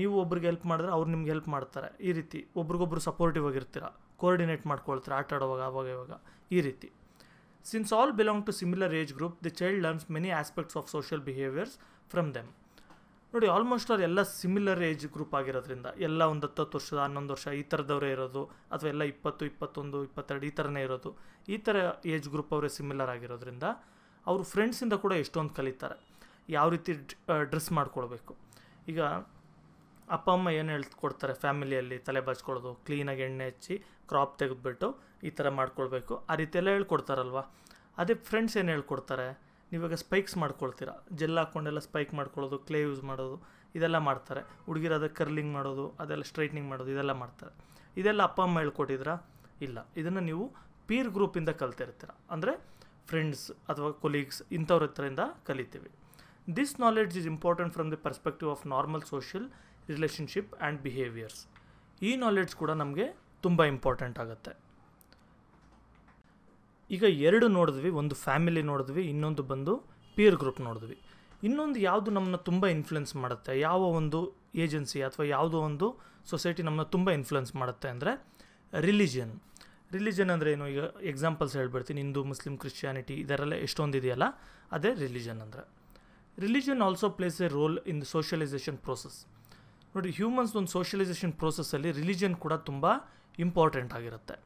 ನೀವು ಒಬ್ರಿಗೆ ಹೆಲ್ಪ್ ಮಾಡಿದ್ರೆ ಅವ್ರು ನಿಮ್ಗೆ ಹೆಲ್ಪ್ ಮಾಡ್ತಾರೆ ಈ ರೀತಿ ಒಬ್ರಿಗೊಬ್ರು ಸಪೋರ್ಟಿವ್ ಆಗಿರ್ತೀರ ಕೋಆರ್ಡಿನೇಟ್ ಮಾಡ್ಕೊಳ್ತಾರೆ ಆಟ ಆಡೋವಾಗ ಆವಾಗ ಇವಾಗ ಈ ರೀತಿ since all belong to similar age group the child learns many aspects of social behaviours from them ನೋಡಿ ಆಲ್ಮೋಸ್ಟ್ ಅವ್ರು ಎಲ್ಲ ಸಿಮಿಲರ್ ಏಜ್ ಗ್ರೂಪ್ ಆಗಿರೋದ್ರಿಂದ ಎಲ್ಲ ಒಂದು ಹತ್ತು ವರ್ಷದ ಹನ್ನೊಂದು ವರ್ಷ ಈ ಥರದವರೇ ಇರೋದು ಅಥವಾ ಎಲ್ಲ ಇಪ್ಪತ್ತು ಇಪ್ಪತ್ತೊಂದು ಇಪ್ಪತ್ತೆರಡು ಈ ಥರನೇ ಇರೋದು ಈ ಥರ ಏಜ್ ಗ್ರೂಪ್ ಅವರೇ ಸಿಮಿಲರ್ ಆಗಿರೋದ್ರಿಂದ ಅವರು ಫ್ರೆಂಡ್ಸಿಂದ ಕೂಡ ಎಷ್ಟೊಂದು ಕಲಿತಾರೆ ಯಾವ ರೀತಿ ಡ್ರೆಸ್ ಮಾಡ್ಕೊಳ್ಬೇಕು ಈಗ ಅಪ್ಪ ಅಮ್ಮ ಏನು ಹೇಳ್ಕೊಡ್ತಾರೆ ಫ್ಯಾಮಿಲಿಯಲ್ಲಿ ತಲೆ ಬಾಚ್ಕೊಳ್ಳೋದು ಕ್ಲೀನಾಗಿ ಎಣ್ಣೆ ಹಚ್ಚಿ ಕ್ರಾಪ್ ತೆಗೆದುಬಿಟ್ಟು ಈ ಥರ ಮಾಡ್ಕೊಳ್ಬೇಕು ಆ ರೀತಿಯೆಲ್ಲ ಹೇಳ್ಕೊಡ್ತಾರಲ್ವ ಅದೇ ಫ್ರೆಂಡ್ಸ್ ಏನು ಹೇಳ್ಕೊಡ್ತಾರೆ ನೀವಾಗ ಸ್ಪೈಕ್ಸ್ ಮಾಡ್ಕೊಳ್ತೀರಾ ಜೆಲ್ ಹಾಕ್ಕೊಂಡೆಲ್ಲ ಸ್ಪೈಕ್ ಮಾಡ್ಕೊಳ್ಳೋದು ಕ್ಲೇ ಯೂಸ್ ಮಾಡೋದು ಇದೆಲ್ಲ ಮಾಡ್ತಾರೆ ಹುಡುಗಿರಾದ ಕರ್ಲಿಂಗ್ ಮಾಡೋದು ಅದೆಲ್ಲ ಸ್ಟ್ರೈಟ್ನಿಂಗ್ ಮಾಡೋದು ಇದೆಲ್ಲ ಮಾಡ್ತಾರೆ ಇದೆಲ್ಲ ಅಪ್ಪ ಅಮ್ಮ ಹೇಳ್ಕೊಟ್ಟಿದ್ದೀರಾ ಇಲ್ಲ ಇದನ್ನು ನೀವು ಪೀರ್ ಗ್ರೂಪಿಂದ ಕಲ್ತಿರ್ತೀರ ಅಂದರೆ ಫ್ರೆಂಡ್ಸ್ ಅಥವಾ ಕೊಲೀಗ್ಸ್ ಇಂಥವ್ರ ಹತ್ರದಿಂದ ಕಲಿತೀವಿ this knowledge is important from the perspective of normal social relationship and behaviours ಈ ನಾಲೆಡ್ಜ್ ಕೂಡ ನಮಗೆ ತುಂಬ ಇಂಪಾರ್ಟೆಂಟ್ ಆಗುತ್ತೆ ಈಗ ಎರಡು ನೋಡಿದ್ವಿ ಒಂದು ಫ್ಯಾಮಿಲಿ ನೋಡಿದ್ವಿ ಇನ್ನೊಂದು ಬಂದು ಪಿಯರ್ ಗ್ರೂಪ್ ನೋಡಿದ್ವಿ ಇನ್ನೊಂದು ಯಾವುದು ನಮ್ಮನ್ನ ತುಂಬ ಇನ್ಫ್ಲುಯೆನ್ಸ್ ಮಾಡುತ್ತೆ ಯಾವ ಒಂದು ಏಜೆನ್ಸಿ ಅಥವಾ ಯಾವುದೋ ಒಂದು ಸೊಸೈಟಿ ನಮ್ಮನ್ನ ತುಂಬ ಇನ್ಫ್ಲುಯೆನ್ಸ್ ಮಾಡುತ್ತೆ ಅಂದರೆ ರಿಲಿಜಿಯನ್ ರಿಲಿಜನ್ ಅಂದರೆ ಏನು ಈಗ ಎಕ್ಸಾಂಪಲ್ಸ್ ಹೇಳ್ಬಿಡ್ತೀನಿ ಹಿಂದೂ ಮುಸ್ಲಿಂ ಕ್ರಿಶ್ಚಿಯಾನಿಟಿ ಇದರೆಲ್ಲ ಎಷ್ಟೊಂದು ಇದೆಯಲ್ಲ ಅದೇ ರಿಲಿಜನ್ ಅಂದರೆ religion also plays a role in the socialisation process ನೋಡಿ ಹ್ಯೂಮನ್ಸ್ ಒಂದು ಸೋಷಿಯಲೈಸೇಷನ್ ಪ್ರೋಸೆಸ್ಸಲ್ಲಿ ರಿಲಿಜನ್ ಕೂಡ ತುಂಬ ಇಂಪಾರ್ಟೆಂಟ್ ಆಗಿರುತ್ತೆ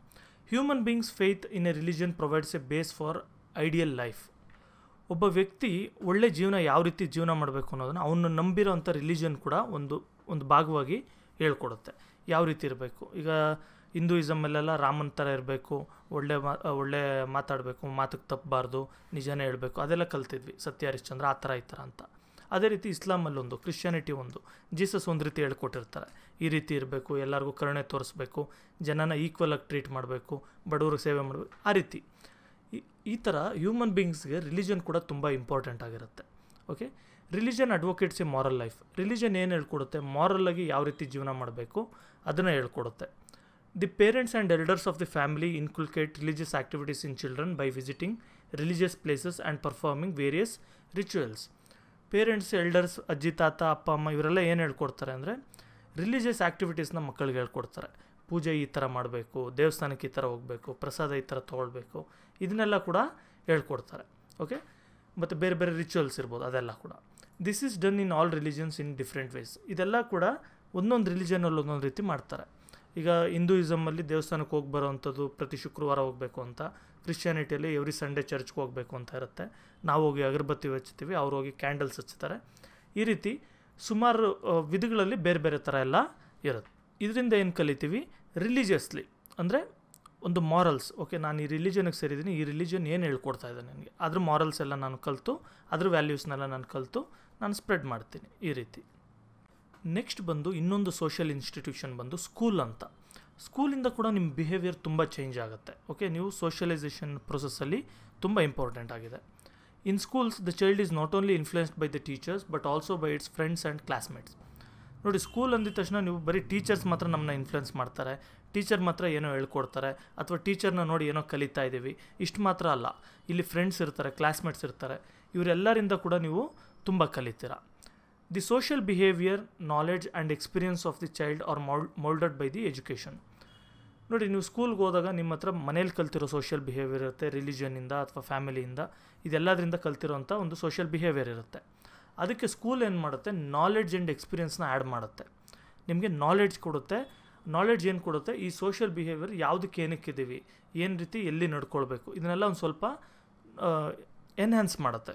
human beings faith in a religion provides a base for ideal life ಒಬ್ಬ ವ್ಯಕ್ತಿ ಒಳ್ಳೆ ಜೀವನ ಯಾವ ರೀತಿ ಜೀವನ ಮಾಡಬೇಕು ಅನ್ನೋದನ್ನು ಅವನು ನಂಬಿರೋ ಅಂಥ ರಿಲಿಜನ್ ಕೂಡ ಒಂದು ಒಂದು ಭಾಗವಾಗಿ ಹೇಳ್ಕೊಡುತ್ತೆ ಯಾವ ರೀತಿ ಇರಬೇಕು ಈಗ ಹಿಂದೂಯಿಸಮಲ್ಲೆಲ್ಲ ರಾಮನ ಥರ ಇರಬೇಕು ಒಳ್ಳೆ ಮಾ ಒಳ್ಳೆ ಮಾತಾಡಬೇಕು ಮಾತಿಗೆ ತಪ್ಪಬಾರ್ದು ನಿಜನೇ ಹೇಳಬೇಕು ಅದೆಲ್ಲ ಕಲ್ತಿದ್ವಿ ಸತ್ಯ ಹರಿಶ್ಚಂದ್ರ ಆ ಥರ ಈ ಥರ ಅಂತ ಅದೇ ರೀತಿ ಇಸ್ಲಾಮಲ್ಲೊಂದು ಕ್ರಿಶ್ಚಿಯಾನಿಟಿ ಒಂದು ಜೀಸಸ್ ಒಂದು ರೀತಿ ಹೇಳ್ಕೊಟ್ಟಿರ್ತಾರೆ ಈ ರೀತಿ ಇರಬೇಕು ಎಲ್ಲರಿಗೂ ಕರುಣೆ ತೋರಿಸ್ಬೇಕು ಜನನ ಈಕ್ವಲಾಗಿ ಟ್ರೀಟ್ ಮಾಡಬೇಕು ಬಡವ್ರಿಗೆ ಸೇವೆ ಮಾಡಬೇಕು ಆ ರೀತಿ ಈ ಥರ ಹ್ಯೂಮನ್ ಬೀಯಿಂಗ್ಸ್ಗೆ ರಿಲಿಜನ್ ಕೂಡ ತುಂಬ ಇಂಪಾರ್ಟೆಂಟ್ ಆಗಿರುತ್ತೆ okay religion advocates a moral life religion ಏನು ಹೇಳ್ಕೊಡುತ್ತೆ ಮಾರಲ್ಲಾಗಿ ಯಾವ ರೀತಿ ಜೀವನ ಮಾಡಬೇಕು ಅದನ್ನು ಹೇಳ್ಕೊಡುತ್ತೆ the parents and elders of the family inculcate religious activities in children by visiting religious places and performing various rituals parents elders ಅಜ್ಜಿ ತಾತ ಅಪ್ಪ ಅಮ್ಮ ಇವರೆಲ್ಲ ಏನು ಹೇಳ್ಕೊಡ್ತಾರೆ ಅಂದರೆ ರಿಲಿಜಿಯಸ್ ಆ್ಯಕ್ಟಿವಿಟೀಸ್ನ ಮಕ್ಕಳಿಗೆ ಹೇಳ್ಕೊಡ್ತಾರೆ ಪೂಜೆ ಈ ಥರ ಮಾಡಬೇಕು ದೇವಸ್ಥಾನಕ್ಕೆ ಈ ಥರ ಹೋಗಬೇಕು ಪ್ರಸಾದ ಈ ಥರ ತೊಗೊಳ್ಬೇಕು ಇದನ್ನೆಲ್ಲ ಕೂಡ ಹೇಳ್ಕೊಡ್ತಾರೆ ಓಕೆ ಮತ್ತು ಬೇರೆ ಬೇರೆ ರಿಚುವಲ್ಸ್ ಇರ್ಬೋದು ಅದೆಲ್ಲ ಕೂಡ this is done in all religions in different ways ಇದೆಲ್ಲ ಕೂಡ ಒಂದೊಂದು ರಿಲಿಜನಲ್ಲಿ ಒಂದೊಂದು ರೀತಿ ಮಾಡ್ತಾರೆ ಈಗ ಹಿಂದೂಯಿಸಮಲ್ಲಿ ದೇವಸ್ಥಾನಕ್ಕೆ ಹೋಗಿ ಬರೋವಂಥದ್ದು ಪ್ರತಿ ಶುಕ್ರವಾರ ಹೋಗಬೇಕು ಅಂತ ಕ್ರಿಶ್ಚಿಯಾನಿಟಿಯಲ್ಲಿ ಎವ್ರಿ ಸಂಡೇ ಚರ್ಚ್ಗೆ ಹೋಗಬೇಕು ಅಂತ ಇರುತ್ತೆ ನಾವು ಹೋಗಿ ಅಗರಬತ್ತಿ ಹಚ್ತೀವಿ ಅವ್ರು ಹೋಗಿ ಕ್ಯಾಂಡಲ್ಸ್ ಹಚ್ತಾರೆ ಈ ರೀತಿ ಸುಮಾರು ವಿಧಗಳಲ್ಲಿ ಬೇರೆ ಬೇರೆ ಥರ ಎಲ್ಲ ಇರುತ್ತೆ ಇದರಿಂದ ಏನು ಕಲಿತೀವಿ ರಿಲಿಜಿಯಸ್ಲಿ ಅಂದರೆ ಒಂದು ಮಾರಲ್ಸ್ ಓಕೆ ನಾನು ಈ ರಿಲಿಜನಿಗೆ ಸೇರಿದ್ದೀನಿ ಈ ರಿಲಿಜನ್ ಏನು ಹೇಳ್ಕೊಡ್ತಾ ಇದೆ ನನಗೆ ಅದ್ರ ಮಾರಲ್ಸ್ ಎಲ್ಲ ನಾನು ಕಲಿತು ಅದ್ರ ವ್ಯಾಲ್ಯೂಸ್ನೆಲ್ಲ ನಾನು ಕಲಿತು ನಾನು ಸ್ಪ್ರೆಡ್ ಮಾಡ್ತೀನಿ ಈ ರೀತಿ ನೆಕ್ಸ್ಟ್ ಬಂದು ಇನ್ನೊಂದು ಸೋಷಿಯಲ್ ಇನ್ಸ್ಟಿಟ್ಯೂಷನ್ ಬಂದು ಸ್ಕೂಲ್ ಅಂತ ಸ್ಕೂಲಿಂದ ಕೂಡ ನಿಮ್ಮ ಬಿಹೇವಿಯರ್ ತುಂಬ ಚೇಂಜ್ ಆಗುತ್ತೆ ಓಕೆ ನೀವು ಸೋಷಿಯಲೈಸೇಷನ್ ಪ್ರೊಸೆಸ್ಸಲ್ಲಿ ತುಂಬ ಇಂಪಾರ್ಟೆಂಟ್ ಆಗಿದೆ in schools the child is not only influenced by the teachers but also by its friends and classmates ನೋಡಿ ಸ್ಕೂಲ್ ಅಂದಿದ ತಕ್ಷಣ ನೀವು ಬರೀ ಟೀಚರ್ಸ್ ಮಾತ್ರ ನಮ್ಮನ್ನ ಇನ್ಫ್ಲುಯೆನ್ಸ್ ಮಾಡ್ತಾರೆ ಟೀಚರ್ ಮಾತ್ರ ಏನೋ ಹೇಳ್ಕೊಡ್ತಾರೆ ಅಥವಾ ಟೀಚರ್ನ ನೋಡಿ ಏನೋ ಕಲಿತಾ ಇದ್ದೀವಿ ಇಷ್ಟು ಮಾತ್ರ ಅಲ್ಲ ಇಲ್ಲಿ ಫ್ರೆಂಡ್ಸ್ ಇರ್ತಾರೆ ಕ್ಲಾಸ್ಮೇಟ್ಸ್ ಇರ್ತಾರೆ ಇವರೆಲ್ಲರಿಂದ ಕೂಡ ನೀವು ತುಂಬ ಕಲಿತೀರ the social behaviour knowledge and experience of the child are moulded by the education ನೋಡಿ ನೀವು ಸ್ಕೂಲ್ಗೆ ಹೋದಾಗ ನಿಮ್ಮ ಹತ್ರ ಮನೇಲಿ ಕಲ್ತಿರೋ ಸೋಷಿಯಲ್ ಬಿಹೇವಿಯರ್ ಇರುತ್ತೆ ರಿಲಿಜನ್ನಿಂದ ಅಥವಾ ಫ್ಯಾಮಿಲಿಯಿಂದ ಇದೆಲ್ಲದರಿಂದ ಕಲ್ತಿರೋಂಥ ಒಂದು ಸೋಷಿಯಲ್ ಬಿಹೇವಿಯರ್ ಇರುತ್ತೆ ಅದಕ್ಕೆ ಸ್ಕೂಲ್ ಏನು ಮಾಡುತ್ತೆ ನಾಲೆಡ್ಜ್ ಆ್ಯಂಡ್ ಎಕ್ಸ್ಪೀರಿಯನ್ಸ್ನ ಆ್ಯಡ್ ಮಾಡುತ್ತೆ ನಿಮಗೆ ನಾಲೆಡ್ಜ್ ಕೊಡುತ್ತೆ ನಾಲೆಡ್ಜ್ ಏನು ಕೊಡುತ್ತೆ ಈ ಸೋಷಿಯಲ್ ಬಿಹೇವಿಯರ್ ಯಾವುದಕ್ಕೆ ಏನಕ್ಕಿದ್ದೀವಿ ಏನು ರೀತಿ ಎಲ್ಲಿ ನಡ್ಕೊಳ್ಬೇಕು ಇದನ್ನೆಲ್ಲ ಒಂದು ಸ್ವಲ್ಪ ಎನ್ಹ್ಯಾನ್ಸ್ ಮಾಡುತ್ತೆ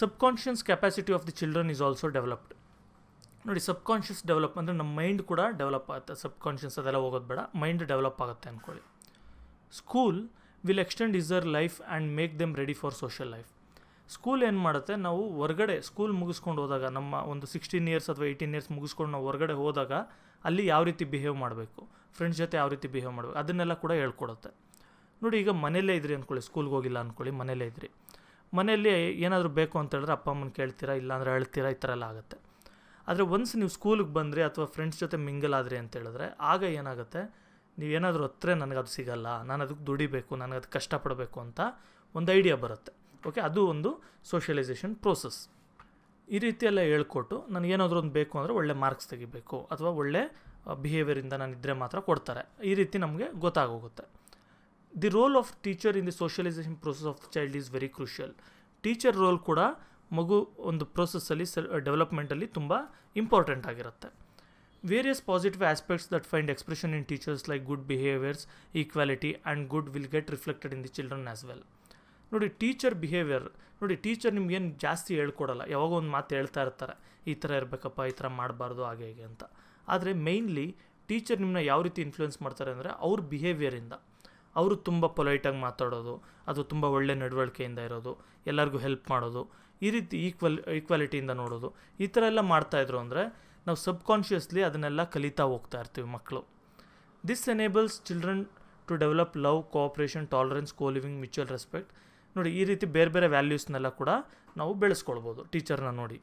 subconscious capacity of the children is also developed ನೋಡಿ ಸಬ್ಕಾನ್ಷಿಯಸ್ ಡೆವಲಪ್ ಅಂದರೆ ನಮ್ಮ ಮೈಂಡ್ ಕೂಡ ಡೆವಲಪ್ ಆಗುತ್ತೆ ಸಬ್ಕಾನ್ಷಿಯಸ್ ಅದೆಲ್ಲ ಹೋಗೋದು ಬೇಡ ಮೈಂಡ್ ಡೆವಲಪ್ ಆಗುತ್ತೆ ಅಂದ್ಕೊಳ್ಳಿ school will extend his life and make them ready for social life school ಏನು ಮಾಡುತ್ತೆ ನಾವು ಹೊರಗಡೆ ಸ್ಕೂಲ್ ಮುಗಿಸ್ಕೊಂಡು ಹೋದಾಗ ನಮ್ಮ ಒಂದು ಸಿಕ್ಸ್ಟೀನ್ ಇಯರ್ಸ್ ಅಥವಾ ಏಯ್ಟೀನ್ ಇಯರ್ಸ್ ಮುಗಿಸ್ಕೊಂಡು ನಾವು ಹೊರಗಡೆ ಹೋದಾಗ ಅಲ್ಲಿ ಯಾವ ರೀತಿ ಬಿಹೇವ್ ಮಾಡಬೇಕು ಫ್ರೆಂಡ್ಸ್ ಜೊತೆ ಯಾವ ರೀತಿ ಬಿಹೇವ್ ಮಾಡಬೇಕು ಅದನ್ನೆಲ್ಲ ಕೂಡ ಹೇಳ್ಕೊಡುತ್ತೆ ನೋಡಿ ಈಗ ಮನೇಲೇ ಇದ್ರಿ ಅಂದ್ಕೊಳ್ಳಿ ಸ್ಕೂಲ್ಗೆ ಹೋಗಿಲ್ಲ ಅಂದ್ಕೊಳ್ಳಿ ಮನೇಲೇ ಇದ್ರಿ ಮನೆಯಲ್ಲಿ ಏನಾದರೂ ಬೇಕು ಅಂತ ಹೇಳಿದ್ರೆ ಅಪ್ಪ ಅಮ್ಮನ ಕೇಳ್ತೀರಾ ಇಲ್ಲಾಂದ್ರೆ ಹೇಳ್ತೀರಾ ಈ ಥರ ಎಲ್ಲ ಆಗುತ್ತೆ ಆದರೆ ಒನ್ಸ್ ನೀವು ಸ್ಕೂಲಿಗೆ ಬಂದರೆ ಅಥವಾ ಫ್ರೆಂಡ್ಸ್ ಜೊತೆ ಮಿಂಗಲ್ ಆದರೆ ಅಂತ ಹೇಳಿದ್ರೆ ಆಗ ಏನಾಗುತ್ತೆ ನೀವು ಏನಾದರೂ ಹತ್ತಿರ ನನಗದು ಸಿಗಲ್ಲ ನಾನು ಅದಕ್ಕೆ ದುಡಿಬೇಕು ಅದು ಕಷ್ಟಪಡಬೇಕು ಅಂತ ಒಂದು ಐಡಿಯಾ ಬರುತ್ತೆ ಓಕೆ ಅದು ಒಂದು ಸೋಷಿಯಲೈಸೇಷನ್ ಪ್ರೋಸೆಸ್ ಈ ರೀತಿಯೆಲ್ಲ ಹೇಳ್ಕೊಟ್ಟು ನನಗೇನಾದರೂ ಒಂದು ಬೇಕು ಅಂದರೆ ಒಳ್ಳೆ ಮಾರ್ಕ್ಸ್ ತೆಗಿಬೇಕು ಅಥವಾ ಒಳ್ಳೆ ಬಿಹೇವಿಯರಿಂದ ನಾನು ಇದ್ದರೆ ಮಾತ್ರ ಕೊಡ್ತಾರೆ ಈ ರೀತಿ ನಮಗೆ ಗೊತ್ತಾಗೋಗುತ್ತೆ the role of teacher in the socialisation process of child is very crucial teacher role ಕೂಡ ಮಗು ಒಂದು ಪ್ರೋಸೆಸ್ಸಲ್ಲಿ ಸೆಲ್ ಡೆವಲಪ್ಮೆಂಟಲ್ಲಿ ತುಂಬ ಇಂಪಾರ್ಟೆಂಟ್ ಆಗಿರುತ್ತೆ various positive aspects that find expression in teachers like good behaviours equality and good will get reflected in the children as well ನೋಡಿ teacher behaviour ನೋಡಿ teacher ನಿಮ್ಗೇನು ಜಾಸ್ತಿ ಹೇಳ್ಕೊಡಲ್ಲ ಯಾವಾಗ ಒಂದು ಮಾತು ಹೇಳ್ತಾ ಇರ್ತಾರೆ ಈ ಥರ ಇರಬೇಕಪ್ಪ ಈ ಥರ ಮಾಡಬಾರ್ದು ಹಾಗೆ ಹೇಗೆ ಅಂತ ಆದರೆ ಮೇಯ್ನ್ಲಿ ಟೀಚರ್ ನಿಮ್ಮನ್ನ ಯಾವ ರೀತಿ ಇನ್ಫ್ಲುಯೆನ್ಸ್ ಮಾಡ್ತಾರೆ ಅಂದರೆ ಅವ್ರ ಬಿಹೇವಿಯರಿಂದ ಅವರು ತುಂಬ ಪೊಲೈಟಾಗಿ ಮಾತಾಡೋದು ಅದು ತುಂಬ ಒಳ್ಳೆ ನಡವಳಿಕೆಯಿಂದ ಇರೋದು ಎಲ್ಲರಿಗೂ ಹೆಲ್ಪ್ ಮಾಡೋದು ಈ ರೀತಿ ಈಕ್ವಲ್ ಈಕ್ವಾಲಿಟಿಯಿಂದ ನೋಡೋದು ಈ ಥರ ಎಲ್ಲ ಮಾಡ್ತಾಯಿದ್ರು ಅಂದರೆ ನಾವು ಸಬ್ಕಾನ್ಷಿಯಸ್ಲಿ ಅದನ್ನೆಲ್ಲ ಕಲಿತಾ ಹೋಗ್ತಾ ಇರ್ತೀವಿ ಮಕ್ಕಳು this enables children to develop love cooperation tolerance coliving mutual respect ನೋಡಿ ಈ ರೀತಿ ಬೇರೆ ಬೇರೆ ವ್ಯಾಲ್ಯೂಸ್ನೆಲ್ಲ ಕೂಡ ನಾವು ಬೆಳೆಸ್ಕೊಳ್ಬೋದು ಟೀಚರ್ನ ನೋಡಿ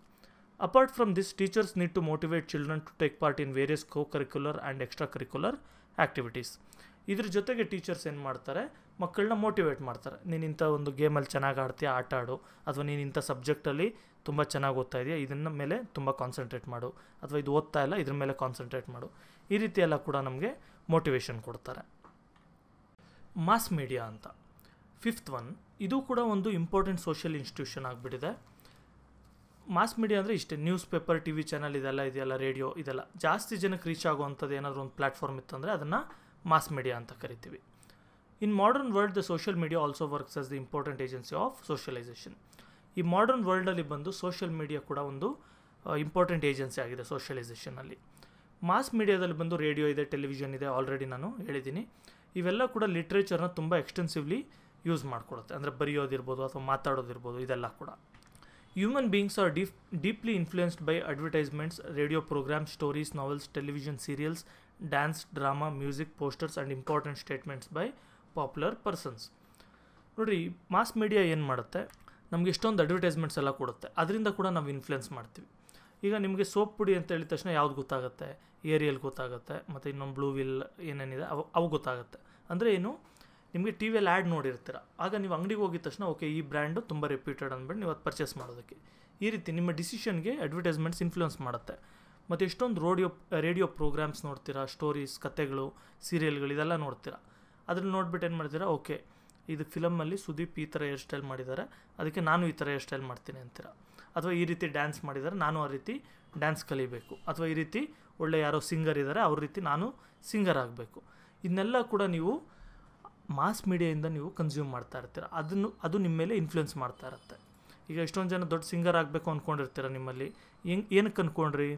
apart from this teachers need to motivate children to take part in various co curricular and extra curricular activities ಇದ್ರ ಜೊತೆಗೆ ಟೀಚರ್ಸ್ ಏನು ಮಾಡ್ತಾರೆ ಮಕ್ಕಳನ್ನ ಮೋಟಿವೇಟ್ ಮಾಡ್ತಾರೆ ನೀನು ಇಂಥ ಒಂದು ಗೇಮಲ್ಲಿ ಚೆನ್ನಾಗಿ ಆಡ್ತೀಯಾ ಆಟ ಆಡು ಅಥವಾ ನೀನು ಇಂಥ ಸಬ್ಜೆಕ್ಟಲ್ಲಿ ತುಂಬ ಚೆನ್ನಾಗಿ ಓದ್ತಾ ಇದೆಯಾ ಇದನ್ನ ಮೇಲೆ ತುಂಬ ಕಾನ್ಸಂಟ್ರೇಟ್ ಮಾಡು ಅಥವಾ ಇದು ಓದ್ತಾ ಇಲ್ಲ ಇದ್ರ ಮೇಲೆ ಕಾನ್ಸಂಟ್ರೇಟ್ ಮಾಡು ಈ ರೀತಿಯೆಲ್ಲ ಕೂಡ ನಮಗೆ ಮೋಟಿವೇಶನ್ ಕೊಡ್ತಾರೆ ಮಾಸ್ ಮೀಡಿಯಾ ಅಂತ ಫಿಫ್ತ್ ಒನ್ ಇದು ಕೂಡ ಒಂದು ಇಂಪಾರ್ಟೆಂಟ್ ಸೋಷಿಯಲ್ ಇನ್ಸ್ಟಿಟ್ಯೂಷನ್ ಆಗಿಬಿಟ್ಟಿದೆ ಮಾಸ್ ಮೀಡಿಯಾ ಅಂದರೆ ಇಷ್ಟೇ newspaper T V channel ಇದೆಲ್ಲ ಇದೆಯಲ್ಲ ರೇಡಿಯೋ ಇದೆಲ್ಲ ಜಾಸ್ತಿ ಜನಕ್ಕೆ ರೀಚ್ ಆಗುವಂಥದ್ದು ಏನಾದರೂ ಒಂದು ಪ್ಲ್ಯಾಟ್ಫಾರ್ಮ್ ಇತ್ತಂದರೆ ಅದನ್ನು ಮಾಸ್ ಮೀಡಿಯಾ ಅಂತ ಕರಿತೀವಿ in modern world the social media also works as the important agency of socialisation ಈ ಮಾಡರ್ನ್ ವರ್ಲ್ಡಲ್ಲಿ ಬಂದು ಸೋಷಿಯಲ್ ಮೀಡಿಯಾ ಕೂಡ ಒಂದು ಇಂಪಾರ್ಟೆಂಟ್ ಏಜೆನ್ಸಿ ಆಗಿದೆ ಸೋಷಿಯಲೈಸೇಷನಲ್ಲಿ ಮಾಸ್ ಮೀಡಿಯಾದಲ್ಲಿ ಬಂದು ರೇಡಿಯೋ ಇದೆ ಟೆಲಿವಿಷನ್ ಇದೆ ಆಲ್ರೆಡಿ ನಾನು ಹೇಳಿದ್ದೀನಿ ಇವೆಲ್ಲ ಕೂಡ ಲಿಟ್ರೇಚರ್ನ ತುಂಬ ಎಕ್ಸ್ಟೆನ್ಸಿವ್ಲಿ ಯೂಸ್ ಮಾಡ್ಕೊಡುತ್ತೆ ಅಂದರೆ ಬರೆಯೋದಿರ್ಬೋದು ಅಥವಾ ಮಾತಾಡೋದಿರ್ಬೋದು ಇದೆಲ್ಲ ಕೂಡ human beings are deep deeply influenced by advertisements radio program stories novels television serials dance drama music posters and important statements by popular persons ನೋಡಿ ಮಾಸ್ ಮೀಡಿಯಾ ಏನು ಮಾಡುತ್ತೆ ನಮಗೆ ಎಷ್ಟೊಂದು ಅಡ್ವರ್ಟೈಸ್ಮೆಂಟ್ಸ್ ಎಲ್ಲ ಕೊಡುತ್ತೆ ಅದರಿಂದ ಕೂಡ ನಾವು ಇನ್ಫ್ಲುಯೆನ್ಸ್ ಮಾಡ್ತೀವಿ ಈಗ ನಿಮಗೆ ಸೋಪ್ ಪುಡಿ ಅಂತ ಹೇಳಿದ ತಕ್ಷಣ ಯಾವ್ದು ಗೊತ್ತಾಗುತ್ತೆ ಏರಿಯಲ್ ಗೊತ್ತಾಗುತ್ತೆ ಮತ್ತು ಇನ್ನೊಂದು ಬ್ಲೂ ವಿಲ್ ಏನೇನಿದೆ ಅವು ಅವು ಗೊತ್ತಾಗುತ್ತೆ ಅಂದರೆ ಏನು ನಿಮಗೆ ಟಿ ವಿಯಲ್ಲಿ ಆ್ಯಡ್ ನೋಡಿರ್ತೀರ ಆಗ ನೀವು ಅಂಗಡಿಗೆ ಹೋಗಿದ ತಕ್ಷಣ ಓಕೆ ಈ ಬ್ರ್ಯಾಂಡು ತುಂಬ ರೆಪ್ಯೂಟೆಡ್ ಅಂದ್ಬಿಟ್ಟು ನೀವು ಅದು ಪರ್ಚೇಸ್ ಮಾಡೋದಕ್ಕೆ ಈ ರೀತಿ ನಿಮ್ಮ ಡಿಸಿಷನ್ಗೆ ಅಡ್ವರ್ಟೈಸ್ಮೆಂಟ್ಸ್ ಇನ್ಫ್ಲುಯೆನ್ಸ್ ಮಾಡುತ್ತೆ ಮತ್ತು ಎಷ್ಟೊಂದು ರೋಡಿಯೋ ರೇಡಿಯೋ ಪ್ರೋಗ್ರಾಮ್ಸ್ ನೋಡ್ತೀರಾ ಸ್ಟೋರೀಸ್ ಕತೆಗಳು ಸೀರಿಯಲ್ಗಳು ಇದೆಲ್ಲ ನೋಡ್ತೀರಾ ಅದನ್ನು ನೋಡ್ಬಿಟ್ಟು ಏನು ಮಾಡ್ತೀರಾ ಓಕೆ ಇದು ಫಿಲಮಲ್ಲಿ ಸುದೀಪ್ ಈ ಥರ ಹೇರ್ ಸ್ಟೈಲ್ ಮಾಡಿದ್ದಾರೆ ಅದಕ್ಕೆ ನಾನು ಈ ಥರ ಹೇರ್ ಸ್ಟೈಲ್ ಮಾಡ್ತೀನಿ ಅಂತೀರ ಅಥವಾ ಈ ರೀತಿ ಡ್ಯಾನ್ಸ್ ಮಾಡಿದ್ದಾರೆ ನಾನು ಆ ರೀತಿ ಡ್ಯಾನ್ಸ್ ಕಲಿಬೇಕು ಅಥವಾ ಈ ರೀತಿ ಒಳ್ಳೆ ಯಾರೋ ಸಿಂಗರ್ ಇದ್ದಾರೆ ಅವ್ರ ರೀತಿ ನಾನು ಸಿಂಗರ್ ಆಗಬೇಕು ಇದನ್ನೆಲ್ಲ ಕೂಡ ನೀವು ಮಾಸ್ ಮೀಡಿಯಿಂದ ನೀವು ಕನ್ಸ್ಯೂಮ್ ಮಾಡ್ತಾ ಇರ್ತೀರ ಅದನ್ನು ಅದು ನಿಮ್ಮ ಮೇಲೆ ಇನ್ಫ್ಲುಯೆನ್ಸ್ ಮಾಡ್ತಾ ಇರುತ್ತೆ ಈಗ ಎಷ್ಟೊಂದು ಜನ ದೊಡ್ಡ ಸಿಂಗರ್ ಆಗಬೇಕು ಅಂದ್ಕೊಂಡಿರ್ತೀರ ನಿಮ್ಮಲ್ಲಿ ಹೆಂಗೆ ಏನಕ್ಕೆ ಅಂದ್ಕೊಂಡ್ರಿ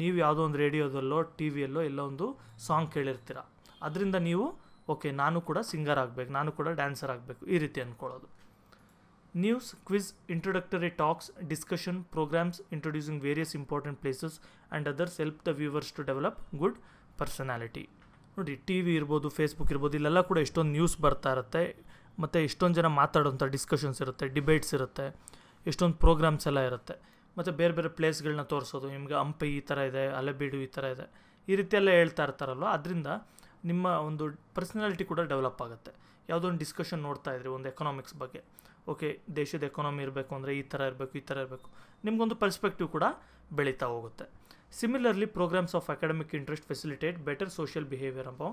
ನೀವು ಯಾವುದೋ ಒಂದು ರೇಡಿಯೋದಲ್ಲೋ ಟಿ ವಿಯಲ್ಲೋ ಎಲ್ಲೋ ಒಂದು ಸಾಂಗ್ ಕೇಳಿರ್ತೀರ ಅದರಿಂದ ನೀವು ಓಕೆ ನಾನು ಕೂಡ ಸಿಂಗರ್ ಆಗಬೇಕು ನಾನು ಕೂಡ ಡ್ಯಾನ್ಸರ್ ಆಗಬೇಕು ಈ ರೀತಿ ಅಂದ್ಕೊಳ್ಳೋದು news quiz introductory talks discussion programs introducing various important places and others help the viewers to develop good personality ನೋಡಿ ಟಿ ವಿ ಇರ್ಬೋದು ಫೇಸ್ಬುಕ್ ಇರ್ಬೋದು ಇಲ್ಲೆಲ್ಲ ಕೂಡ ಎಷ್ಟೊಂದು ನ್ಯೂಸ್ ಬರ್ತಾ ಇರುತ್ತೆ ಮತ್ತು ಎಷ್ಟೊಂದು ಜನ ಮಾತಾಡೋಂಥ ಡಿಸ್ಕಷನ್ಸ್ ಇರುತ್ತೆ ಡಿಬೇಟ್ಸ್ ಇರುತ್ತೆ ಎಷ್ಟೊಂದು ಪ್ರೋಗ್ರಾಮ್ಸ್ ಎಲ್ಲ ಇರುತ್ತೆ ಮತ್ತು ಬೇರೆ ಬೇರೆ ಪ್ಲೇಸ್ಗಳನ್ನ ತೋರಿಸೋದು ನಿಮ್ಗೆ ಹಂಪೆ ಈ ಥರ ಇದೆ ಅಲೆಬೀಡು ಈ ಥರ ಇದೆ ಈ ರೀತಿಯೆಲ್ಲ ಹೇಳ್ತಾ ಇರ್ತಾರಲ್ವ ಅದರಿಂದ ನಿಮ್ಮ ಒಂದು ಪರ್ಸನಾಲಿಟಿ ಕೂಡ ಡೆವಲಪ್ ಆಗುತ್ತೆ ಯಾವುದೋ ಒಂದು ಡಿಸ್ಕಷನ್ ನೋಡ್ತಾ ಇದ್ರಿ ಒಂದು ಎಕನಾಮಿಕ್ಸ್ ಬಗ್ಗೆ ಓಕೆ ದೇಶದ ಎಕನಾಮಿ ಇರಬೇಕು ಅಂದರೆ ಈ ಥರ ಇರಬೇಕು ಈ ಥರ ಇರಬೇಕು ನಿಮಗೊಂದು ಪರ್ಸ್ಪೆಕ್ಟಿವ್ ಕೂಡ ಬೆಳೀತಾ ಹೋಗುತ್ತೆ similarly programs of academic interest facilitate better social behaviour about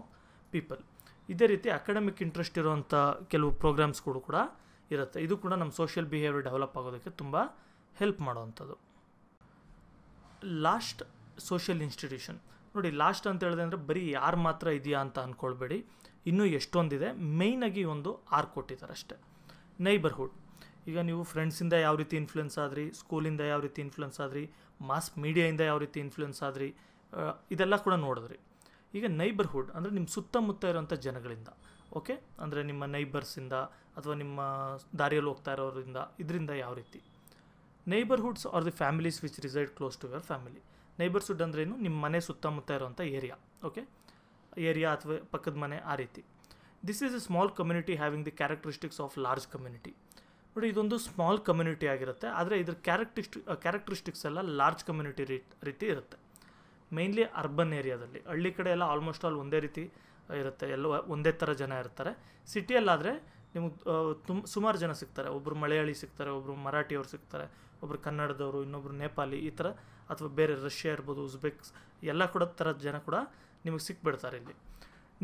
people ಇದೇ ರೀತಿ ಅಕಾಡೆಮಿಕ್ ಇಂಟ್ರೆಸ್ಟ್ ಇರುವಂಥ ಕೆಲವು ಪ್ರೋಗ್ರಾಮ್ಸ್ಗಳು ಕೂಡ ಇರುತ್ತೆ ಇದು ಕೂಡ ನಮ್ಮ ಸೋಷಿಯಲ್ ಬಿಹೇವಿಯರ್ ಡೆವಲಪ್ ಆಗೋದಕ್ಕೆ ತುಂಬ ಹೆಲ್ಪ್ ಮಾಡೋವಂಥದ್ದು ಲಾಸ್ಟ್ ಸೋಷಿಯಲ್ ಇನ್ಸ್ಟಿಟ್ಯೂಷನ್ ನೋಡಿ ಲಾಸ್ಟ್ ಅಂತ ಹೇಳಿದೆ ಅಂದರೆ ಬರೀ ಯಾರು ಮಾತ್ರ ಇದೆಯಾ ಅಂತ ಅಂದ್ಕೊಳ್ಬೇಡಿ ಇನ್ನೂ ಎಷ್ಟೊಂದಿದೆ ಮೇಯ್ನಾಗಿ ಒಂದು ಆರ್ ಕೊಟ್ಟಿದ್ದಾರೆ ಅಷ್ಟೇ ನೈಬರ್ಹುಡ್ ಈಗ ನೀವು ಫ್ರೆಂಡ್ಸಿಂದ ಯಾವ ರೀತಿ ಇನ್ಫ್ಲುಯೆನ್ಸ್ ಆದ್ರಿ ಸ್ಕೂಲಿಂದ ಯಾವ ರೀತಿ ಇನ್ಫ್ಲುಯೆನ್ಸ್ ಆದ್ರಿ ಮಾಸ್ ಮೀಡಿಯಾಯಿಂದ ಯಾವ ರೀತಿ ಇನ್ಫ್ಲುಯೆನ್ಸ್ ಆದ್ರಿ ಇದೆಲ್ಲ ಕೂಡ ನೋಡಿದ್ರಿ ಈಗ ನೈಬರ್ಹುಡ್ ಅಂದರೆ ನಿಮ್ಮ ಸುತ್ತಮುತ್ತ ಇರೋಂಥ ಜನಗಳಿಂದ ಓಕೆ ಅಂದರೆ ನಿಮ್ಮ ನೈಬರ್ಸಿಂದ ಅಥವಾ ನಿಮ್ಮ ದಾರಿಯಲ್ಲಿ ಹೋಗ್ತಾ ಇರೋರಿಂದ ಇದರಿಂದ ಯಾವ ರೀತಿ neighbourhoods are the families which reside close to your family neighbourhood ಅಂದ್ರೇನು ನಿಮ್ಮ ಮನೆ ಸುತ್ತಮುತ್ತ ಇರುವಂಥ ಏರಿಯಾ ಓಕೆ ಏರಿಯಾ ಅಥವಾ ಪಕ್ಕದ ಮನೆ ಆ ರೀತಿ this is a small community having the characteristics of large community ನೋಡಿ ಇದೊಂದು ಸ್ಮಾಲ್ ಕಮ್ಯುನಿಟಿ ಆಗಿರುತ್ತೆ ಆದರೆ ಇದ್ರ ಕ್ಯಾರೆಕ್ಟಿಸ್ಟ್ ಕ್ಯಾರೆಕ್ಟ್ರಿಸ್ಟಿಕ್ಸ್ ಎಲ್ಲ ಲಾರ್ಜ್ ಕಮ್ಯುನಿಟಿ ರೀ ರೀತಿ ಇರುತ್ತೆ ಮೇಯ್ನ್ಲಿ ಅರ್ಬನ್ ಏರಿಯಾದಲ್ಲಿ ಹಳ್ಳಿ ಕಡೆ ಎಲ್ಲ ಆಲ್ಮೋಸ್ಟ್ ಆಲ್ ಒಂದೇ ರೀತಿ ಇರುತ್ತೆ ಎಲ್ಲ ಒಂದೇ ಥರ ಜನ ಇರ್ತಾರೆ ಸಿಟಿಯಲ್ಲಾದರೆ ನಿಮಗೆ ತುಮ್ ಸುಮಾರು ಜನ ಸಿಗ್ತಾರೆ ಒಬ್ಬರು ಮಲಯಾಳಿ ಸಿಗ್ತಾರೆ ಒಬ್ಬರು ಮರಾಠಿಯವರು ಸಿಗ್ತಾರೆ ಒಬ್ಬರು ಕನ್ನಡದವರು ಇನ್ನೊಬ್ಬರು ನೇಪಾಳಿ ಈ ಥರ ಅಥವಾ ಬೇರೆ ರಷ್ಯಾ ಇರ್ಬೋದು ಉಜ್ಬೆಕ್ಸ್ ಎಲ್ಲ ಕೂಡ ಥರದ ಜನ ಕೂಡ ನಿಮಗೆ ಸಿಕ್ಬಿಡ್ತಾರೆ ಇಲ್ಲಿ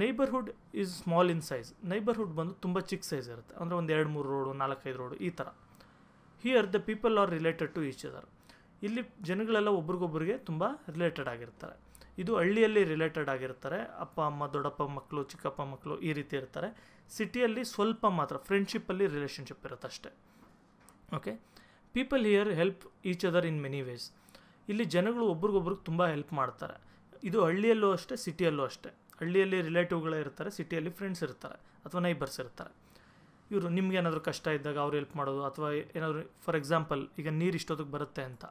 neighbourhood is small in size neighbourhood ಬಂದು ತುಂಬ ಚಿಕ್ಕ ಸೈಜ್ ಇರುತ್ತೆ ಅಂದರೆ ಒಂದು ಎರಡು ಮೂರು ರೋಡು ನಾಲ್ಕೈದು ರೋಡು ಈ ಥರ here the people are related to each other ಇಲ್ಲಿ ಜನಗಳೆಲ್ಲ ಒಬ್ರಿಗೊಬ್ಬರಿಗೆ ತುಂಬ ರಿಲೇಟೆಡ್ ಆಗಿರ್ತಾರೆ ಇದು ಹಳ್ಳಿಯಲ್ಲಿ ರಿಲೇಟೆಡ್ ಆಗಿರ್ತಾರೆ ಅಪ್ಪ ಅಮ್ಮ ದೊಡ್ಡಪ್ಪ ಮಕ್ಕಳು ಚಿಕ್ಕಪ್ಪ ಮಕ್ಕಳು ಈ ರೀತಿ ಇರ್ತಾರೆ ಸಿಟಿಯಲ್ಲಿ ಸ್ವಲ್ಪ ಮಾತ್ರ ಫ್ರೆಂಡ್ಶಿಪ್ಪಲ್ಲಿ ರಿಲೇಷನ್ಶಿಪ್ ಇರುತ್ತೆ ಅಷ್ಟೇ okay people here help each other in many ways ಇಲ್ಲಿ ಜನಗಳು ಒಬ್ರಿಗೊಬ್ರಿಗೆ ತುಂಬ ಹೆಲ್ಪ್ ಮಾಡ್ತಾರೆ ಇದು ಹಳ್ಳಿಯಲ್ಲೂ ಅಷ್ಟೇ ಸಿಟಿಯಲ್ಲೂ ಅಷ್ಟೇ ಹಳ್ಳಿಯಲ್ಲಿ ರಿಲೇಟಿವ್ಗಳೇ ಇರ್ತಾರೆ ಸಿಟಿಯಲ್ಲಿ ಫ್ರೆಂಡ್ಸ್ ಇರ್ತಾರೆ ಅಥವಾ ನೈಬರ್ಸ್ ಇರ್ತಾರೆ ಇವರು ನಿಮ್ಗೆ ಏನಾದರೂ ಕಷ್ಟ ಇದ್ದಾಗ ಅವ್ರು ಹೆಲ್ಪ್ ಮಾಡೋದು ಅಥವಾ ಏನಾದರೂ ಫಾರ್ ಎಕ್ಸಾಂಪಲ್ ಈಗ ನೀರು ಇಷ್ಟೊತ್ತಿಗೆ ಬರುತ್ತೆ ಅಂತ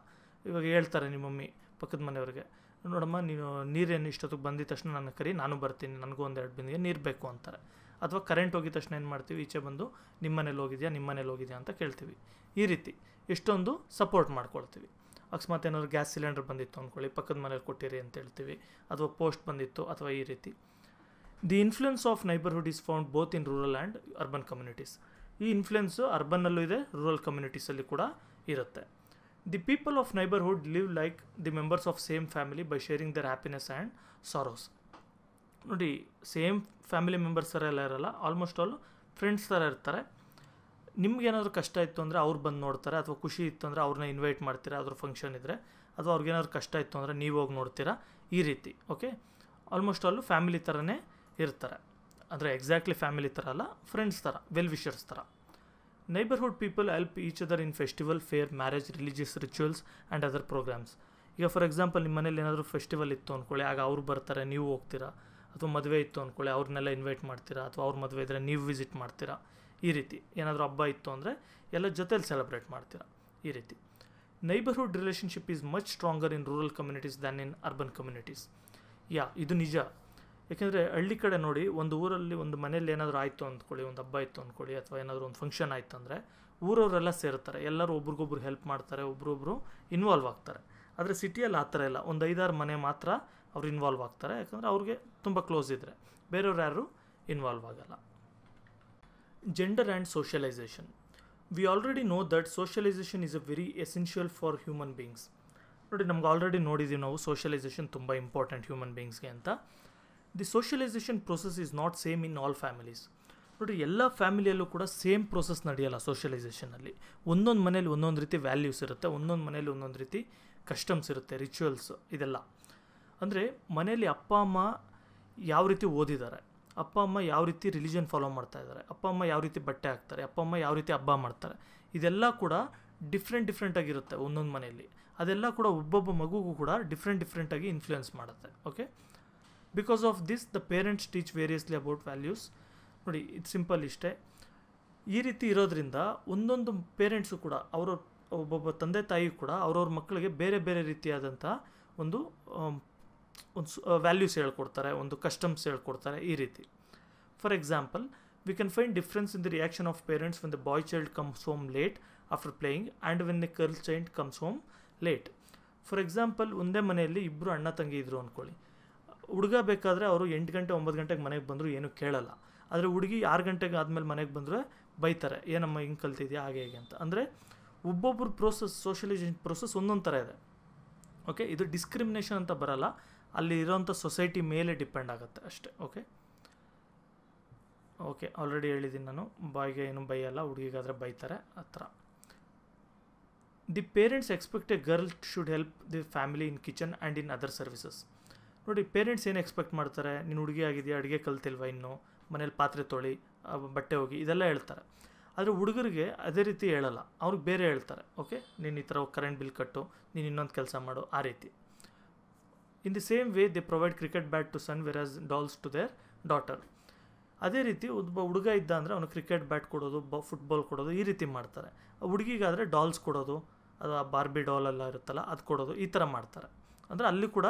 ಇವಾಗ ಹೇಳ್ತಾರೆ ನಿಮ್ಮ ಮಮ್ಮಿ ಪಕ್ಕದ ಮನೆಯವ್ರಿಗೆ ನೋಡಮ್ಮ ನೀವು ನೀರೇನು ಇಷ್ಟೊತ್ತಿಗೆ ಬಂದಿದ ತಕ್ಷಣ ನನ್ನ ಕರಿ ನಾನು ಬರ್ತೀನಿ ನನಗೂ ಒಂದೆರಡು ಬಿಂದಿಗೆ ನೀರು ಬೇಕು ಅಂತಾರೆ ಅಥವಾ ಕರೆಂಟ್ ಹೋಗಿದ ತಕ್ಷಣ ಏನು ಮಾಡ್ತೀವಿ ಈಚೆ ಬಂದು ನಿಮ್ಮ ಮನೇಲಿ ಹೋಗಿದೆಯಾ ನಿಮ್ಮ ಮನೇಲಿ ಹೋಗಿದೆಯಾ ಅಂತ ಕೇಳ್ತೀವಿ ಈ ರೀತಿ ಎಷ್ಟೊಂದು ಸಪೋರ್ಟ್ ಮಾಡ್ಕೊಳ್ತೀವಿ ಅಕಸ್ಮಾತ್ ಏನಾದ್ರು ಗ್ಯಾಸ್ ಸಿಲಿಂಡರ್ ಬಂದಿತ್ತು ಅಂದ್ಕೊಳ್ಳಿ ಪಕ್ಕದ ಮನೇಲಿ ಕೊಟ್ಟಿರಿ ಅಂತ ಹೇಳ್ತೀವಿ ಅಥವಾ ಪೋಸ್ಟ್ ಬಂದಿತ್ತು ಅಥವಾ ಈ ರೀತಿ the influence of neighbourhood is found both in rural and urban communities ಈ ಇನ್ಫ್ಲುಯೆನ್ಸು ಅರ್ಬನ್ನಲ್ಲೂ ಇದೆ ರೂರಲ್ ಕಮ್ಯುನಿಟೀಸಲ್ಲಿ ಕೂಡ ಇರುತ್ತೆ the people of neighbourhood live like the members of same family by sharing their happiness and sorrows ನೋಡಿ same family members ಥರ ಎಲ್ಲ ಇರಲ್ಲ ಆಲ್ಮೋಸ್ಟ್ ಆಲ್ ಫ್ರೆಂಡ್ಸ್ ಥರ ಇರ್ತಾರೆ ನಿಮ್ಗೇನಾದರೂ ಕಷ್ಟ ಇತ್ತು ಅಂದರೆ ಅವ್ರು ಬಂದು ನೋಡ್ತಾರೆ ಅಥವಾ ಖುಷಿ ಇತ್ತು ಅಂದರೆ ಅವ್ರನ್ನ ಇನ್ವೈಟ್ ಮಾಡ್ತೀರಾ ಅದ್ರ ಫಂಕ್ಷನ್ ಇದ್ದರೆ ಅಥವಾ ಅವ್ರಿಗೇನಾದ್ರು ಕಷ್ಟ ಇತ್ತು ಅಂದರೆ ನೀವು ಹೋಗಿ ನೋಡ್ತೀರಾ ಈ ರೀತಿ ಓಕೆ ಆಲ್ಮೋಸ್ಟ್ ಅಲ್ಲೂ ಫ್ಯಾಮಿಲಿ ಥರನೇ ಇರ್ತಾರೆ ಅಂದರೆ ಎಕ್ಸಾಕ್ಟ್ಲಿ ಫ್ಯಾಮಿಲಿ ಥರ ಅಲ್ಲ ಫ್ರೆಂಡ್ಸ್ ಥರ ವೆಲ್ ವಿಷರ್ಸ್ ಥರ neighbourhood people help each other in festival fair marriage religious rituals and other programs ಈಗ ಫಾರ್ ಎಕ್ಸಾಂಪಲ್ ನಿಮ್ಮ ಮನೇಲಿ ಏನಾದರೂ ಫೆಸ್ಟಿವಲ್ ಇತ್ತು ಅಂದ್ಕೊಳ್ಳಿ ಆಗ ಅವ್ರು ಬರ್ತಾರೆ ನೀವು ಹೋಗ್ತೀರಾ ಅಥವಾ ಮದುವೆ ಇತ್ತು ಅಂದ್ಕೊಳ್ಳಿ ಅವ್ರನ್ನೆಲ್ಲ ಇನ್ವೈಟ್ ಮಾಡ್ತೀರಾ ಅಥವಾ ಅವ್ರ ಮದುವೆ ಇದ್ದರೆ ನೀವು ವಿಸಿಟ್ ಮಾಡ್ತೀರಾ ಈ ರೀತಿ ಏನಾದರೂ ಹಬ್ಬ ಇತ್ತು ಅಂದರೆ ಎಲ್ಲ ಜೊತೇಲಿ ಸೆಲೆಬ್ರೇಟ್ ಮಾಡ್ತೀರಾ ಈ ರೀತಿ neighbourhood relationship is much stronger in rural communities than in urban communities yeah ಇದು ನಿಜ ಯಾಕೆಂದರೆ ಹಳ್ಳಿ ಕಡೆ ನೋಡಿ ಒಂದು ಊರಲ್ಲಿ ಒಂದು ಮನೇಲಿ ಏನಾದರೂ ಆಯಿತು ಅಂದ್ಕೊಳ್ಳಿ ಒಂದು ಹಬ್ಬ ಇತ್ತು ಅಂದ್ಕೊಳ್ಳಿ ಅಥವಾ ಏನಾದರೂ ಒಂದು ಫಂಕ್ಷನ್ ಆಯಿತು ಅಂದರೆ ಊರವರೆಲ್ಲ ಸೇರ್ತಾರೆ ಎಲ್ಲರೂ ಒಬ್ರಿಗೊಬ್ರು ಹೆಲ್ಪ್ ಮಾಡ್ತಾರೆ ಒಬ್ರೊಬ್ರು ಇನ್ವಾಲ್ವ್ ಆಗ್ತಾರೆ ಆದರೆ ಸಿಟಿಯಲ್ಲಿ ಆ ಥರ ಇಲ್ಲ ಒಂದು ಐದಾರು ಮನೆ ಮಾತ್ರ ಅವ್ರು ಇನ್ವಾಲ್ವ್ ಆಗ್ತಾರೆ ಯಾಕಂದರೆ ಅವ್ರಿಗೆ ತುಂಬ ಕ್ಲೋಸ್ ಇದ್ದರೆ ಬೇರೆಯವ್ರು ಯಾರು ಇನ್ವಾಲ್ವ್ ಆಗೋಲ್ಲ Gender and socialization. We already know that socialization is a very essential for human beings. ನೋಡಿ ನಮ್ಗೆ ಆಲ್ರೆಡಿ ನೋಡಿದ್ದೀವಿ ನಾವು ಸೋಷಲೈಸೇಷನ್ ತುಂಬ ಇಂಪಾರ್ಟೆಂಟ್ ಹ್ಯೂಮನ್ ಬೀಯಿಂಗ್ಸ್ಗೆ ಅಂತ the socialisation process is not same in all families ನೋಡಿ ಎಲ್ಲ ಫ್ಯಾಮಿಲಿಯಲ್ಲೂ ಕೂಡ ಸೇಮ್ ಪ್ರೊಸೆಸ್ ನಡೆಯಲ್ಲ ಸೋಷಲೈಸೇಷನಲ್ಲಿ ಒಂದೊಂದು ಮನೇಲಿ ಒಂದೊಂದು ರೀತಿ ವ್ಯಾಲ್ಯೂಸ್ ಇರುತ್ತೆ ಒಂದೊಂದು ಮನೇಲಿ ಒಂದೊಂದು ರೀತಿ ಕಸ್ಟಮ್ಸ್ ಇರುತ್ತೆ ರಿಚುವಲ್ಸ್ ಇದೆಲ್ಲ ಅಂದರೆ ಮನೆಯಲ್ಲಿ ಅಪ್ಪ ಅಮ್ಮ ಯಾವ ರೀತಿ ಓದಿದ್ದಾರೆ ಅಪ್ಪ ಅಮ್ಮ ಯಾವ ರೀತಿ ರಿಲಿಜನ್ ಫಾಲೋ ಮಾಡ್ತಾ ಇದ್ದಾರೆ ಅಪ್ಪ ಅಮ್ಮ ಯಾವ ರೀತಿ ಬಟ್ಟೆ ಹಾಕ್ತಾರೆ ಅಪ್ಪ ಅಮ್ಮ ಯಾವ ರೀತಿ ಹಬ್ಬ ಮಾಡ್ತಾರೆ ಇದೆಲ್ಲ ಕೂಡ ಡಿಫ್ರೆಂಟ್ ಡಿಫ್ರೆಂಟಾಗಿರುತ್ತೆ ಒಂದೊಂದು ಮನೆಯಲ್ಲಿ ಅದೆಲ್ಲ ಕೂಡ ಒಬ್ಬೊಬ್ಬ ಮಗುಗೂ ಕೂಡ ಡಿಫ್ರೆಂಟ್ ಡಿಫ್ರೆಂಟಾಗಿ ಇನ್ಫ್ಲುಯೆನ್ಸ್ ಮಾಡುತ್ತೆ okay because of this the parents teach variously about values ನೋಡಿ ಇದು ಸಿಂಪಲ್ ಇಷ್ಟೇ ಈ ರೀತಿ ಇರೋದ್ರಿಂದ ಒಂದೊಂದು ಪೇರೆಂಟ್ಸು ಕೂಡ ಅವರ ಒಬ್ಬೊಬ್ಬ ತಂದೆ ತಾಯಿ ಕೂಡ ಅವ್ರವ್ರ ಮಕ್ಕಳಿಗೆ ಬೇರೆ ಬೇರೆ ರೀತಿಯಾದಂಥ ಒಂದು um, ಒಂದು ವ್ಯಾಲ್ಯೂಸ್ ಹೇಳ್ಕೊಡ್ತಾರೆ ಒಂದು ಕಸ್ಟಮ್ಸ್ ಹೇಳ್ಕೊಡ್ತಾರೆ ಈ ರೀತಿ for example we can find difference in the reaction of parents when the boy child comes home late after playing and when the girl child comes home late for example ಒಂದೇ ಮನೆಯಲ್ಲಿ ಇಬ್ಬರು ಅಣ್ಣ ತಂಗಿ ಇದ್ದರು ಅಂದ್ಕೊಳ್ಳಿ ಹುಡುಗ ಬೇಕಾದರೆ ಅವರು ಎಂಟು ಗಂಟೆ ಒಂಬತ್ತು ಗಂಟೆಗೆ ಮನೆಗೆ ಬಂದರೂ ಏನೂ ಕೇಳಲ್ಲ ಆದರೆ ಹುಡುಗಿ ಆರು ಗಂಟೆಗೆ ಆದಮೇಲೆ ಮನೆಗೆ ಬಂದರೆ ಬೈತಾರೆ ಏನಮ್ಮ ಹಿಂಗೆ ಕಲ್ತಿದ್ಯಾ ಹಾಗೆ ಹೇಗೆ ಅಂತ ಅಂದರೆ ಒಬ್ಬೊಬ್ಬರು ಪ್ರೋಸೆಸ್ ಸೋಷಲೈಸೇಷನ್ ಪ್ರೋಸೆಸ್ ಒಂದೊಂದು ಥರ ಇದೆ ಓಕೆ ಇದು ಡಿಸ್ಕ್ರಿಮಿನೇಷನ್ ಅಂತ ಬರಲ್ಲ ಅಲ್ಲಿ ಇರೋಂಥ ಸೊಸೈಟಿ ಮೇಲೆ ಡಿಪೆಂಡ್ ಆಗುತ್ತೆ ಅಷ್ಟೇ ಓಕೆ ಓಕೆ ಆಲ್ರೆಡಿ ಹೇಳಿದ್ದೀನಿ ನಾನು ಬಾಯಿಗೆ ಏನು ಬೈಯಲ್ಲ ಹುಡುಗಿಗಾದರೆ ಬೈತಾರೆ ಆ ಥರ the parents expect a girl should help the family in kitchen and in other services ನೋಡಿ ಪೇರೆಂಟ್ಸ್ ಏನು ಎಕ್ಸ್ಪೆಕ್ಟ್ ಮಾಡ್ತಾರೆ ನೀನು ಹುಡುಗಿ ಆಗಿದೆಯಾ ಅಡುಗೆ ಕಲ್ತಿಲ್ವ ಇನ್ನು ಮನೇಲಿ ಪಾತ್ರೆ ತೊಳಿ ಬಟ್ಟೆ ಹೋಗಿ ಇದೆಲ್ಲ ಹೇಳ್ತಾರೆ ಆದರೆ ಹುಡುಗರಿಗೆ ಅದೇ ರೀತಿ ಹೇಳಲ್ಲ ಅವ್ರಿಗೆ ಬೇರೆ ಹೇಳ್ತಾರೆ ಓಕೆ ನೀನು ಈ ಥರ ಕರೆಂಟ್ ಬಿಲ್ ಕಟ್ಟು ನೀನು ಇನ್ನೊಂದು ಕೆಲಸ ಮಾಡು ಆ ರೀತಿ in the same way they provide cricket bat to son versus dolls to their daughter ಅದೇ ರೀತಿ ಒಬ್ಬ ಹುಡುಗ ಇದ್ದ ಅಂದರೆ ಅವನು ಕ್ರಿಕೆಟ್ ಬ್ಯಾಟ್ ಕೊಡೋದು ಬ ಫುಟ್ಬಾಲ್ ಕೊಡೋದು ಈ ರೀತಿ ಮಾಡ್ತಾರೆ ಹುಡುಗಿಗಾದರೆ ಡಾಲ್ಸ್ ಕೊಡೋದು ಅದು ಆ ಬಾರ್ಬಿ ಡಾಲ್ ಎಲ್ಲ ಇರುತ್ತಲ್ಲ ಅದು ಕೊಡೋದು ಈ ಥರ ಮಾಡ್ತಾರೆ ಅಂದರೆ ಅಲ್ಲಿ ಕೂಡ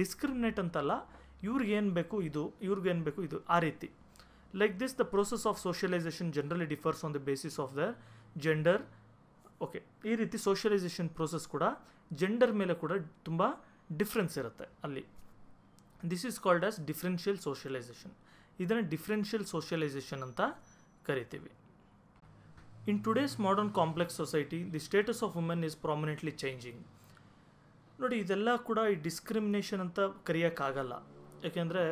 ಡಿಸ್ಕ್ರಿಮಿನೇಟ್ ಅಂತಲ್ಲ ಇವ್ರಿಗೇನು ಬೇಕು ಇದು ಇವ್ರಿಗೇನು ಬೇಕು ಇದು ಆ ರೀತಿ like this the process of socialisation generally differs on the basis of their gender okay ಈ ರೀತಿ ಸೋಷಿಯಲೈಸೇಷನ್ ಪ್ರೋಸೆಸ್ ಕೂಡ ಜೆಂಡರ್ ಮೇಲೆ ಕೂಡ ತುಂಬ ಡಿಫ್ರೆನ್ಸ್ ಇರುತ್ತೆ ಅಲ್ಲಿ this is called as differential socialisation ಇದನ್ನು ಡಿಫ್ರೆನ್ಷಿಯಲ್ ಸೋಷಿಯಲೈಸೇಷನ್ ಅಂತ ಕರಿತೀವಿ in today's modern complex society the status of women is prominently changing ನೋಡಿ ಇದೆಲ್ಲ ಕೂಡ ಈ ಡಿಸ್ಕ್ರಿಮಿನೇಷನ್ ಅಂತ ಕರೆಯೋಕ್ಕಾಗಲ್ಲ ಯಾಕೆಂದರೆ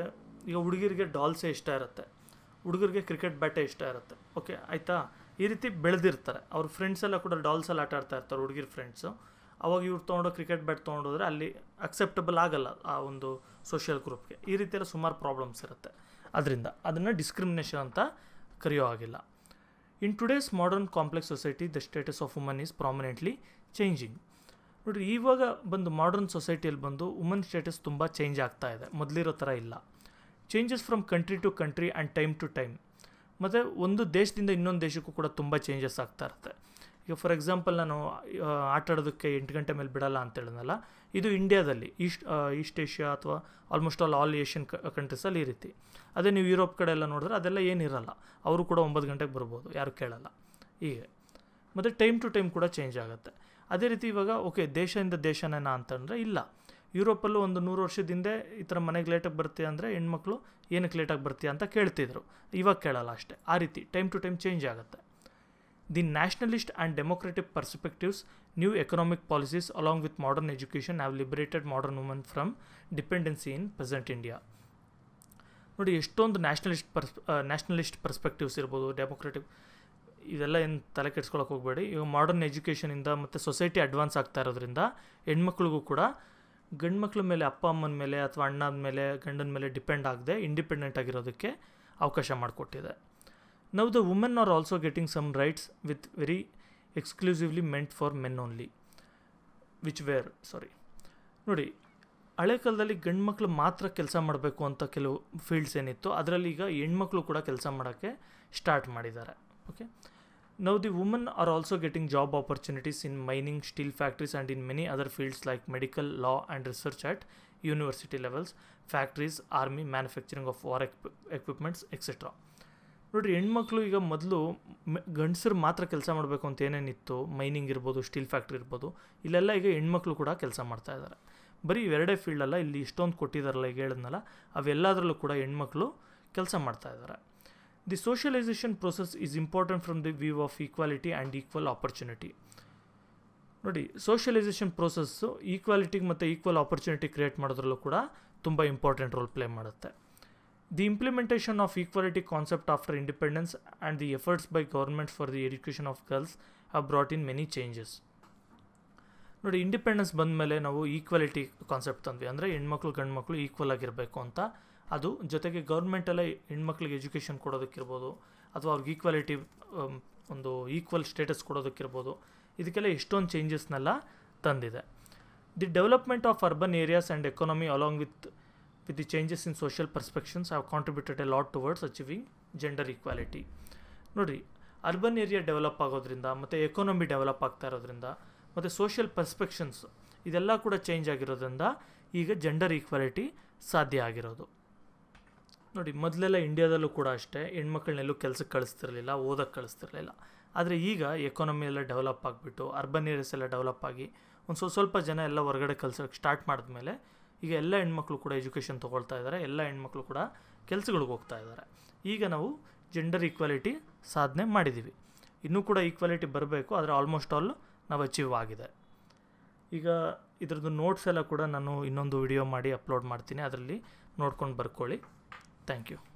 ಈಗ ಹುಡುಗಿರಿಗೆ ಡಾಲ್ಸೇ ಇಷ್ಟ ಇರುತ್ತೆ ಹುಡುಗರಿಗೆ ಕ್ರಿಕೆಟ್ ಬ್ಯಾಟೇ ಇಷ್ಟ ಇರುತ್ತೆ ಓಕೆ ಆಯಿತಾ ಈ ರೀತಿ ಬೆಳೆದಿರ್ತಾರೆ ಅವ್ರ ಫ್ರೆಂಡ್ಸೆಲ್ಲ ಕೂಡ ಡಾಲ್ಸಲ್ಲಿ ಆಟ ಆಡ್ತಾ ಇರ್ತಾರೆ ಹುಡುಗಿರ ಫ್ರೆಂಡ್ಸು ಅವಾಗ ಇವ್ರು ತೊಗೊಂಡು ಕ್ರಿಕೆಟ್ ಬ್ಯಾಟ್ ತೊಗೊಂಡೋದ್ರೆ ಅಲ್ಲಿ ಅಕ್ಸೆಪ್ಟಬಲ್ ಆಗಲ್ಲ ಆ ಒಂದು ಸೋಷಿಯಲ್ ಗ್ರೂಪ್ಗೆ ಈ ರೀತಿಯೆಲ್ಲ ಸುಮಾರು ಪ್ರಾಬ್ಲಮ್ಸ್ ಇರುತ್ತೆ ಅದರಿಂದ ಅದನ್ನು ಡಿಸ್ಕ್ರಿಮಿನೇಷನ್ ಅಂತ ಕರೆಯೋ ಆಗಿಲ್ಲ in today's modern complex society the status of woman is prominently changing ನೋಡಿರಿ ಇವಾಗ ಬಂದು ಮಾಡರ್ನ್ ಸೊಸೈಟಿಯಲ್ಲಿ ಬಂದು ವುಮನ್ ಸ್ಟೇಟಸ್ ತುಂಬ ಚೇಂಜ್ ಆಗ್ತಾ ಇದೆ ಮೊದಲಿರೋ ಥರ ಇಲ್ಲ changes from country to country and time to time ಮತ್ತು ಒಂದು ದೇಶದಿಂದ ಇನ್ನೊಂದು ದೇಶಕ್ಕೂ ಕೂಡ ತುಂಬ ಚೇಂಜಸ್ ಆಗ್ತಾ ಇರುತ್ತೆ ಈಗ ಫಾರ್ ಎಕ್ಸಾಂಪಲ್ ನಾನು ಆಟಾಡೋದಕ್ಕೆ ಎಂಟು ಗಂಟೆ ಮೇಲೆ ಬಿಡಲ್ಲ ಅಂತ ಹೇಳಿದ್ನಲ್ಲ ಇದು ಇಂಡಿಯಾದಲ್ಲಿ ಈಸ್ಟ್ ಈಸ್ಟ್ ಏಷ್ಯಾ ಅಥವಾ ಆಲ್ಮೋಸ್ಟ್ ಆಲ್ ಆಲ್ ಏಷ್ಯನ್ ಕಂಟ್ರೀಸಲ್ಲಿ ಈ ರೀತಿ ಅದೇ ನೀವು ಯುರೋಪ್ ಕಡೆ ಎಲ್ಲ ನೋಡಿದ್ರೆ ಅದೆಲ್ಲ ಏನಿರಲ್ಲ ಅವರು ಕೂಡ ಒಂಬತ್ತು ಗಂಟೆಗೆ ಬರ್ಬೋದು ಯಾರು ಕೇಳಲ್ಲ ಹೀಗೆ ಮತ್ತು ಟೈಮ್ ಟು ಟೈಮ್ ಕೂಡ ಚೇಂಜ್ ಆಗುತ್ತೆ ಅದೇ ರೀತಿ ಇವಾಗ ಓಕೆ ದೇಶದಿಂದ ದೇಶನೇನ ಅಂತಂದರೆ ಇಲ್ಲ ಯುರೋಪಲ್ಲೂ ಒಂದು ನೂರು ವರ್ಷದಿಂದೆ ಈ ಥರ ಮನೆಗೆ ಲೇಟಾಗಿ ಬರ್ತೀಯ ಅಂದರೆ ಹೆಣ್ಮಕ್ಳು ಏನಕ್ಕೆ ಲೇಟಾಗಿ ಬರ್ತೀಯ ಅಂತ ಕೇಳ್ತಿದ್ರು ಇವಾಗ ಕೇಳಲ್ಲ ಅಷ್ಟೇ ಆ ರೀತಿ ಟೈಮ್ ಟು ಟೈಮ್ ಚೇಂಜ್ ಆಗುತ್ತೆ the nationalist and democratic perspectives new economic policies along with modern education have liberated modern women from dependency in present India ನೋಡಿ ಎಷ್ಟೊಂದು ನ್ಯಾಷನಲಿಸ್ಟ್ ಪರ್ಸ್ ನ್ಯಾಷನಲಿಸ್ಟ್ ಪರ್ಸ್ಪೆಕ್ಟಿವ್ಸ್ ಇರ್ಬೋದು ಡೆಮೊಕ್ರೆಟಿಕ್ ಇದೆಲ್ಲ ಏನು ತಲೆ ಕೆಡ್ಸ್ಕೊಳಕ್ಕೆ ಹೋಗಬೇಡಿ ಇವಾಗ ಮಾಡರ್ನ್ ಎಜುಕೇಷನಿಂದ ಮತ್ತು ಸೊಸೈಟಿ ಅಡ್ವಾನ್ಸ್ ಆಗ್ತಾ ಇರೋದ್ರಿಂದ ಹೆಣ್ಮಕ್ಳಿಗೂ ಕೂಡ ಗಂಡು ಮೇಲೆ ಅಪ್ಪ ಅಮ್ಮನ ಮೇಲೆ ಅಥವಾ ಅಣ್ಣನ ಮೇಲೆ ಗಂಡನ ಮೇಲೆ ಡಿಪೆಂಡ್ ಆಗದೆ ಇಂಡಿಪೆಂಡೆಂಟ್ ಆಗಿರೋದಕ್ಕೆ ಅವಕಾಶ ಮಾಡಿಕೊಟ್ಟಿದೆ ನಾವು the women are also getting some rights with very exclusively meant for men only which were sorry ನೋಡಿ ಹಳೆ ಕಾಲದಲ್ಲಿ ಗಂಡು ಮಕ್ಕಳು ಮಾತ್ರ ಕೆಲಸ ಮಾಡಬೇಕು ಅಂತ ಕೆಲವು ಫೀಲ್ಡ್ಸ್ ಏನಿತ್ತು ಅದರಲ್ಲಿ ಈಗ ಹೆಣ್ಮಕ್ಳು ಕೂಡ ಕೆಲಸ ಮಾಡೋಕ್ಕೆ ಸ್ಟಾರ್ಟ್ ಮಾಡಿದ್ದಾರೆ okay now the woman are also getting job opportunities in mining steel factories and in many other fields like medical law and research at university levels factories army manufacturing of war equipments etcetera ನೋಡಿರಿ ಹೆಣ್ಮಕ್ಳು ಈಗ ಮೊದಲು ಗಂಡಸರು ಮಾತ್ರ ಕೆಲಸ ಮಾಡಬೇಕು ಅಂತ ಏನೇನಿತ್ತು ಮೈನಿಂಗ್ ಇರ್ಬೋದು ಸ್ಟೀಲ್ ಫ್ಯಾಕ್ಟ್ರಿ ಇರ್ಬೋದು ಇಲ್ಲೆಲ್ಲ ಈಗ ಹೆಣ್ಮಕ್ಳು ಕೂಡ ಕೆಲಸ ಮಾಡ್ತಾ ಇದ್ದಾರೆ ಬರೀ ಇವೆರಡೇ ಫೀಲ್ಡಲ್ಲ ಇಲ್ಲಿ ಇಷ್ಟೊಂದು ಕೊಟ್ಟಿದ್ದಾರಲ್ಲ ಈಗ ಹೇಳಿದ್ನಲ್ಲ ಅವೆಲ್ಲದರಲ್ಲೂ ಕೂಡ ಹೆಣ್ಮಕ್ಳು ಕೆಲಸ ಮಾಡ್ತಾ ಇದ್ದಾರೆ the socialisation process is important from the view of equality and equal opportunity ನೋಡಿ ಸೋಷಿಯಲೈಸೇಷನ್ ಪ್ರೊಸೆಸ್ಸು ಈಕ್ವಾಲಿಟಿಗೆ ಮತ್ತು ಈಕ್ವಲ್ ಆಪರ್ಚುನಿಟಿ ಕ್ರಿಯೇಟ್ ಮಾಡೋದ್ರಲ್ಲೂ ಕೂಡ ತುಂಬ ಇಂಪಾರ್ಟೆಂಟ್ ರೋಲ್ ಪ್ಲೇ ಮಾಡುತ್ತೆ The implementation of equality concept after independence and the efforts by governments for the education of girls have brought in many changes. ನೋಡಿ independence ಬಂದ ಮೇಲೆ ನಾವು ಈಕ್ವಾಲಿಟಿ ಕಾನ್ಸೆಪ್ಟ್ ತಂದ್ವಿ ಅಂದರೆ ಹೆಣ್ಮಕ್ಳು ಗಂಡು ಮಕ್ಕಳು ಈಕ್ವಲ್ ಆಗಿರಬೇಕು ಅಂತ ಅದು ಜೊತೆಗೆ ಗೌರ್ಮೆಂಟಲ್ಲೇ ಹೆಣ್ಮಕ್ಳಿಗೆ ಎಜುಕೇಷನ್ ಕೊಡೋದಕ್ಕಿರ್ಬೋದು ಅಥವಾ ಅವ್ರಿಗೆ ಈಕ್ವಾಲಿಟಿ ಒಂದು ಈಕ್ವಲ್ ಸ್ಟೇಟಸ್ ಕೊಡೋದಕ್ಕಿರ್ಬೋದು ಇದಕ್ಕೆಲ್ಲ ಎಷ್ಟೊಂದು ಚೇಂಜಸ್ನೆಲ್ಲ ತಂದಿದೆ the development of urban areas and economy along with with the changes in social perspectives have contributed a lot towards achieving gender equality ನೋಡಿರಿ ಅರ್ಬನ್ ಏರಿಯಾ ಡೆವಲಪ್ ಆಗೋದ್ರಿಂದ ಮತ್ತು ಎಕಾನಮಿ ಡೆವಲಪ್ ಆಗ್ತಾ ಇರೋದ್ರಿಂದ ಮತ್ತು ಸೋಷಿಯಲ್ ಪರ್ಸ್ಪೆಕ್ಷನ್ಸ್ ಇದೆಲ್ಲ ಕೂಡ ಚೇಂಜ್ ಆಗಿರೋದ್ರಿಂದ ಈಗ ಜೆಂಡರ್ ಈಕ್ವಾಲಿಟಿ ಸಾಧ್ಯ ಆಗಿರೋದು ನೋಡಿ ಮೊದಲೆಲ್ಲ ಇಂಡಿಯಾದಲ್ಲೂ ಕೂಡ ಅಷ್ಟೇ ಹೆಣ್ಮಕ್ಳನ್ನೆಲ್ಲೂ ಕೆಲಸಕ್ಕೆ ಕಳಿಸ್ತಿರಲಿಲ್ಲ ಓದಕ್ಕೆ ಕಳಿಸ್ತಿರಲಿಲ್ಲ ಆದರೆ ಈಗ ಎಕಾನಮಿ ಎಲ್ಲ ಡೆವಲಪ್ ಆಗಿಬಿಟ್ಟು ಅರ್ಬನ್ ಏರಿಯಾಸ್ ಎಲ್ಲ ಡೆವಲಪ್ ಆಗಿ ಒಂದು ಸ್ವಲ್ಪ ಸ್ವಲ್ಪ ಜನ ಎಲ್ಲ ಹೊರಗಡೆ ಕಲ್ಸೋಕ್ಕೆ ಸ್ಟಾರ್ಟ್ ಮಾಡಿದ್ಮೇಲೆ ಈಗ ಎಲ್ಲ ಹೆಣ್ಮಕ್ಳು ಕೂಡ ಎಜುಕೇಷನ್ ತೊಗೊಳ್ತಾ ಇದ್ದಾರೆ ಎಲ್ಲ ಹೆಣ್ಮಕ್ಳು ಕೂಡ ಕೆಲಸಗಳಿಗೆ ಹೋಗ್ತಾ ಇದ್ದಾರೆ ಈಗ ನಾವು ಜೆಂಡರ್ ಈಕ್ವಾಲಿಟಿ ಸಾಧನೆ ಮಾಡಿದ್ದೀವಿ ಇನ್ನೂ ಕೂಡ ಈಕ್ವಾಲಿಟಿ ಬರಬೇಕು ಆದರೆ ಆಲ್ಮೋಸ್ಟ್ ಆಲ್ ನಾವು ಅಚೀವ್ ಆಗಿದೆ ಈಗ ಇದ್ರದ್ದು ನೋಟ್ಸ್ ಎಲ್ಲ ಕೂಡ ನಾನು ಇನ್ನೊಂದು ವಿಡಿಯೋ ಮಾಡಿ ಅಪ್ಲೋಡ್ ಮಾಡ್ತೀನಿ ಅದರಲ್ಲಿ ನೋಡ್ಕೊಂಡು ಬರ್ಕೊಳ್ಳಿ ಥ್ಯಾಂಕ್ ಯು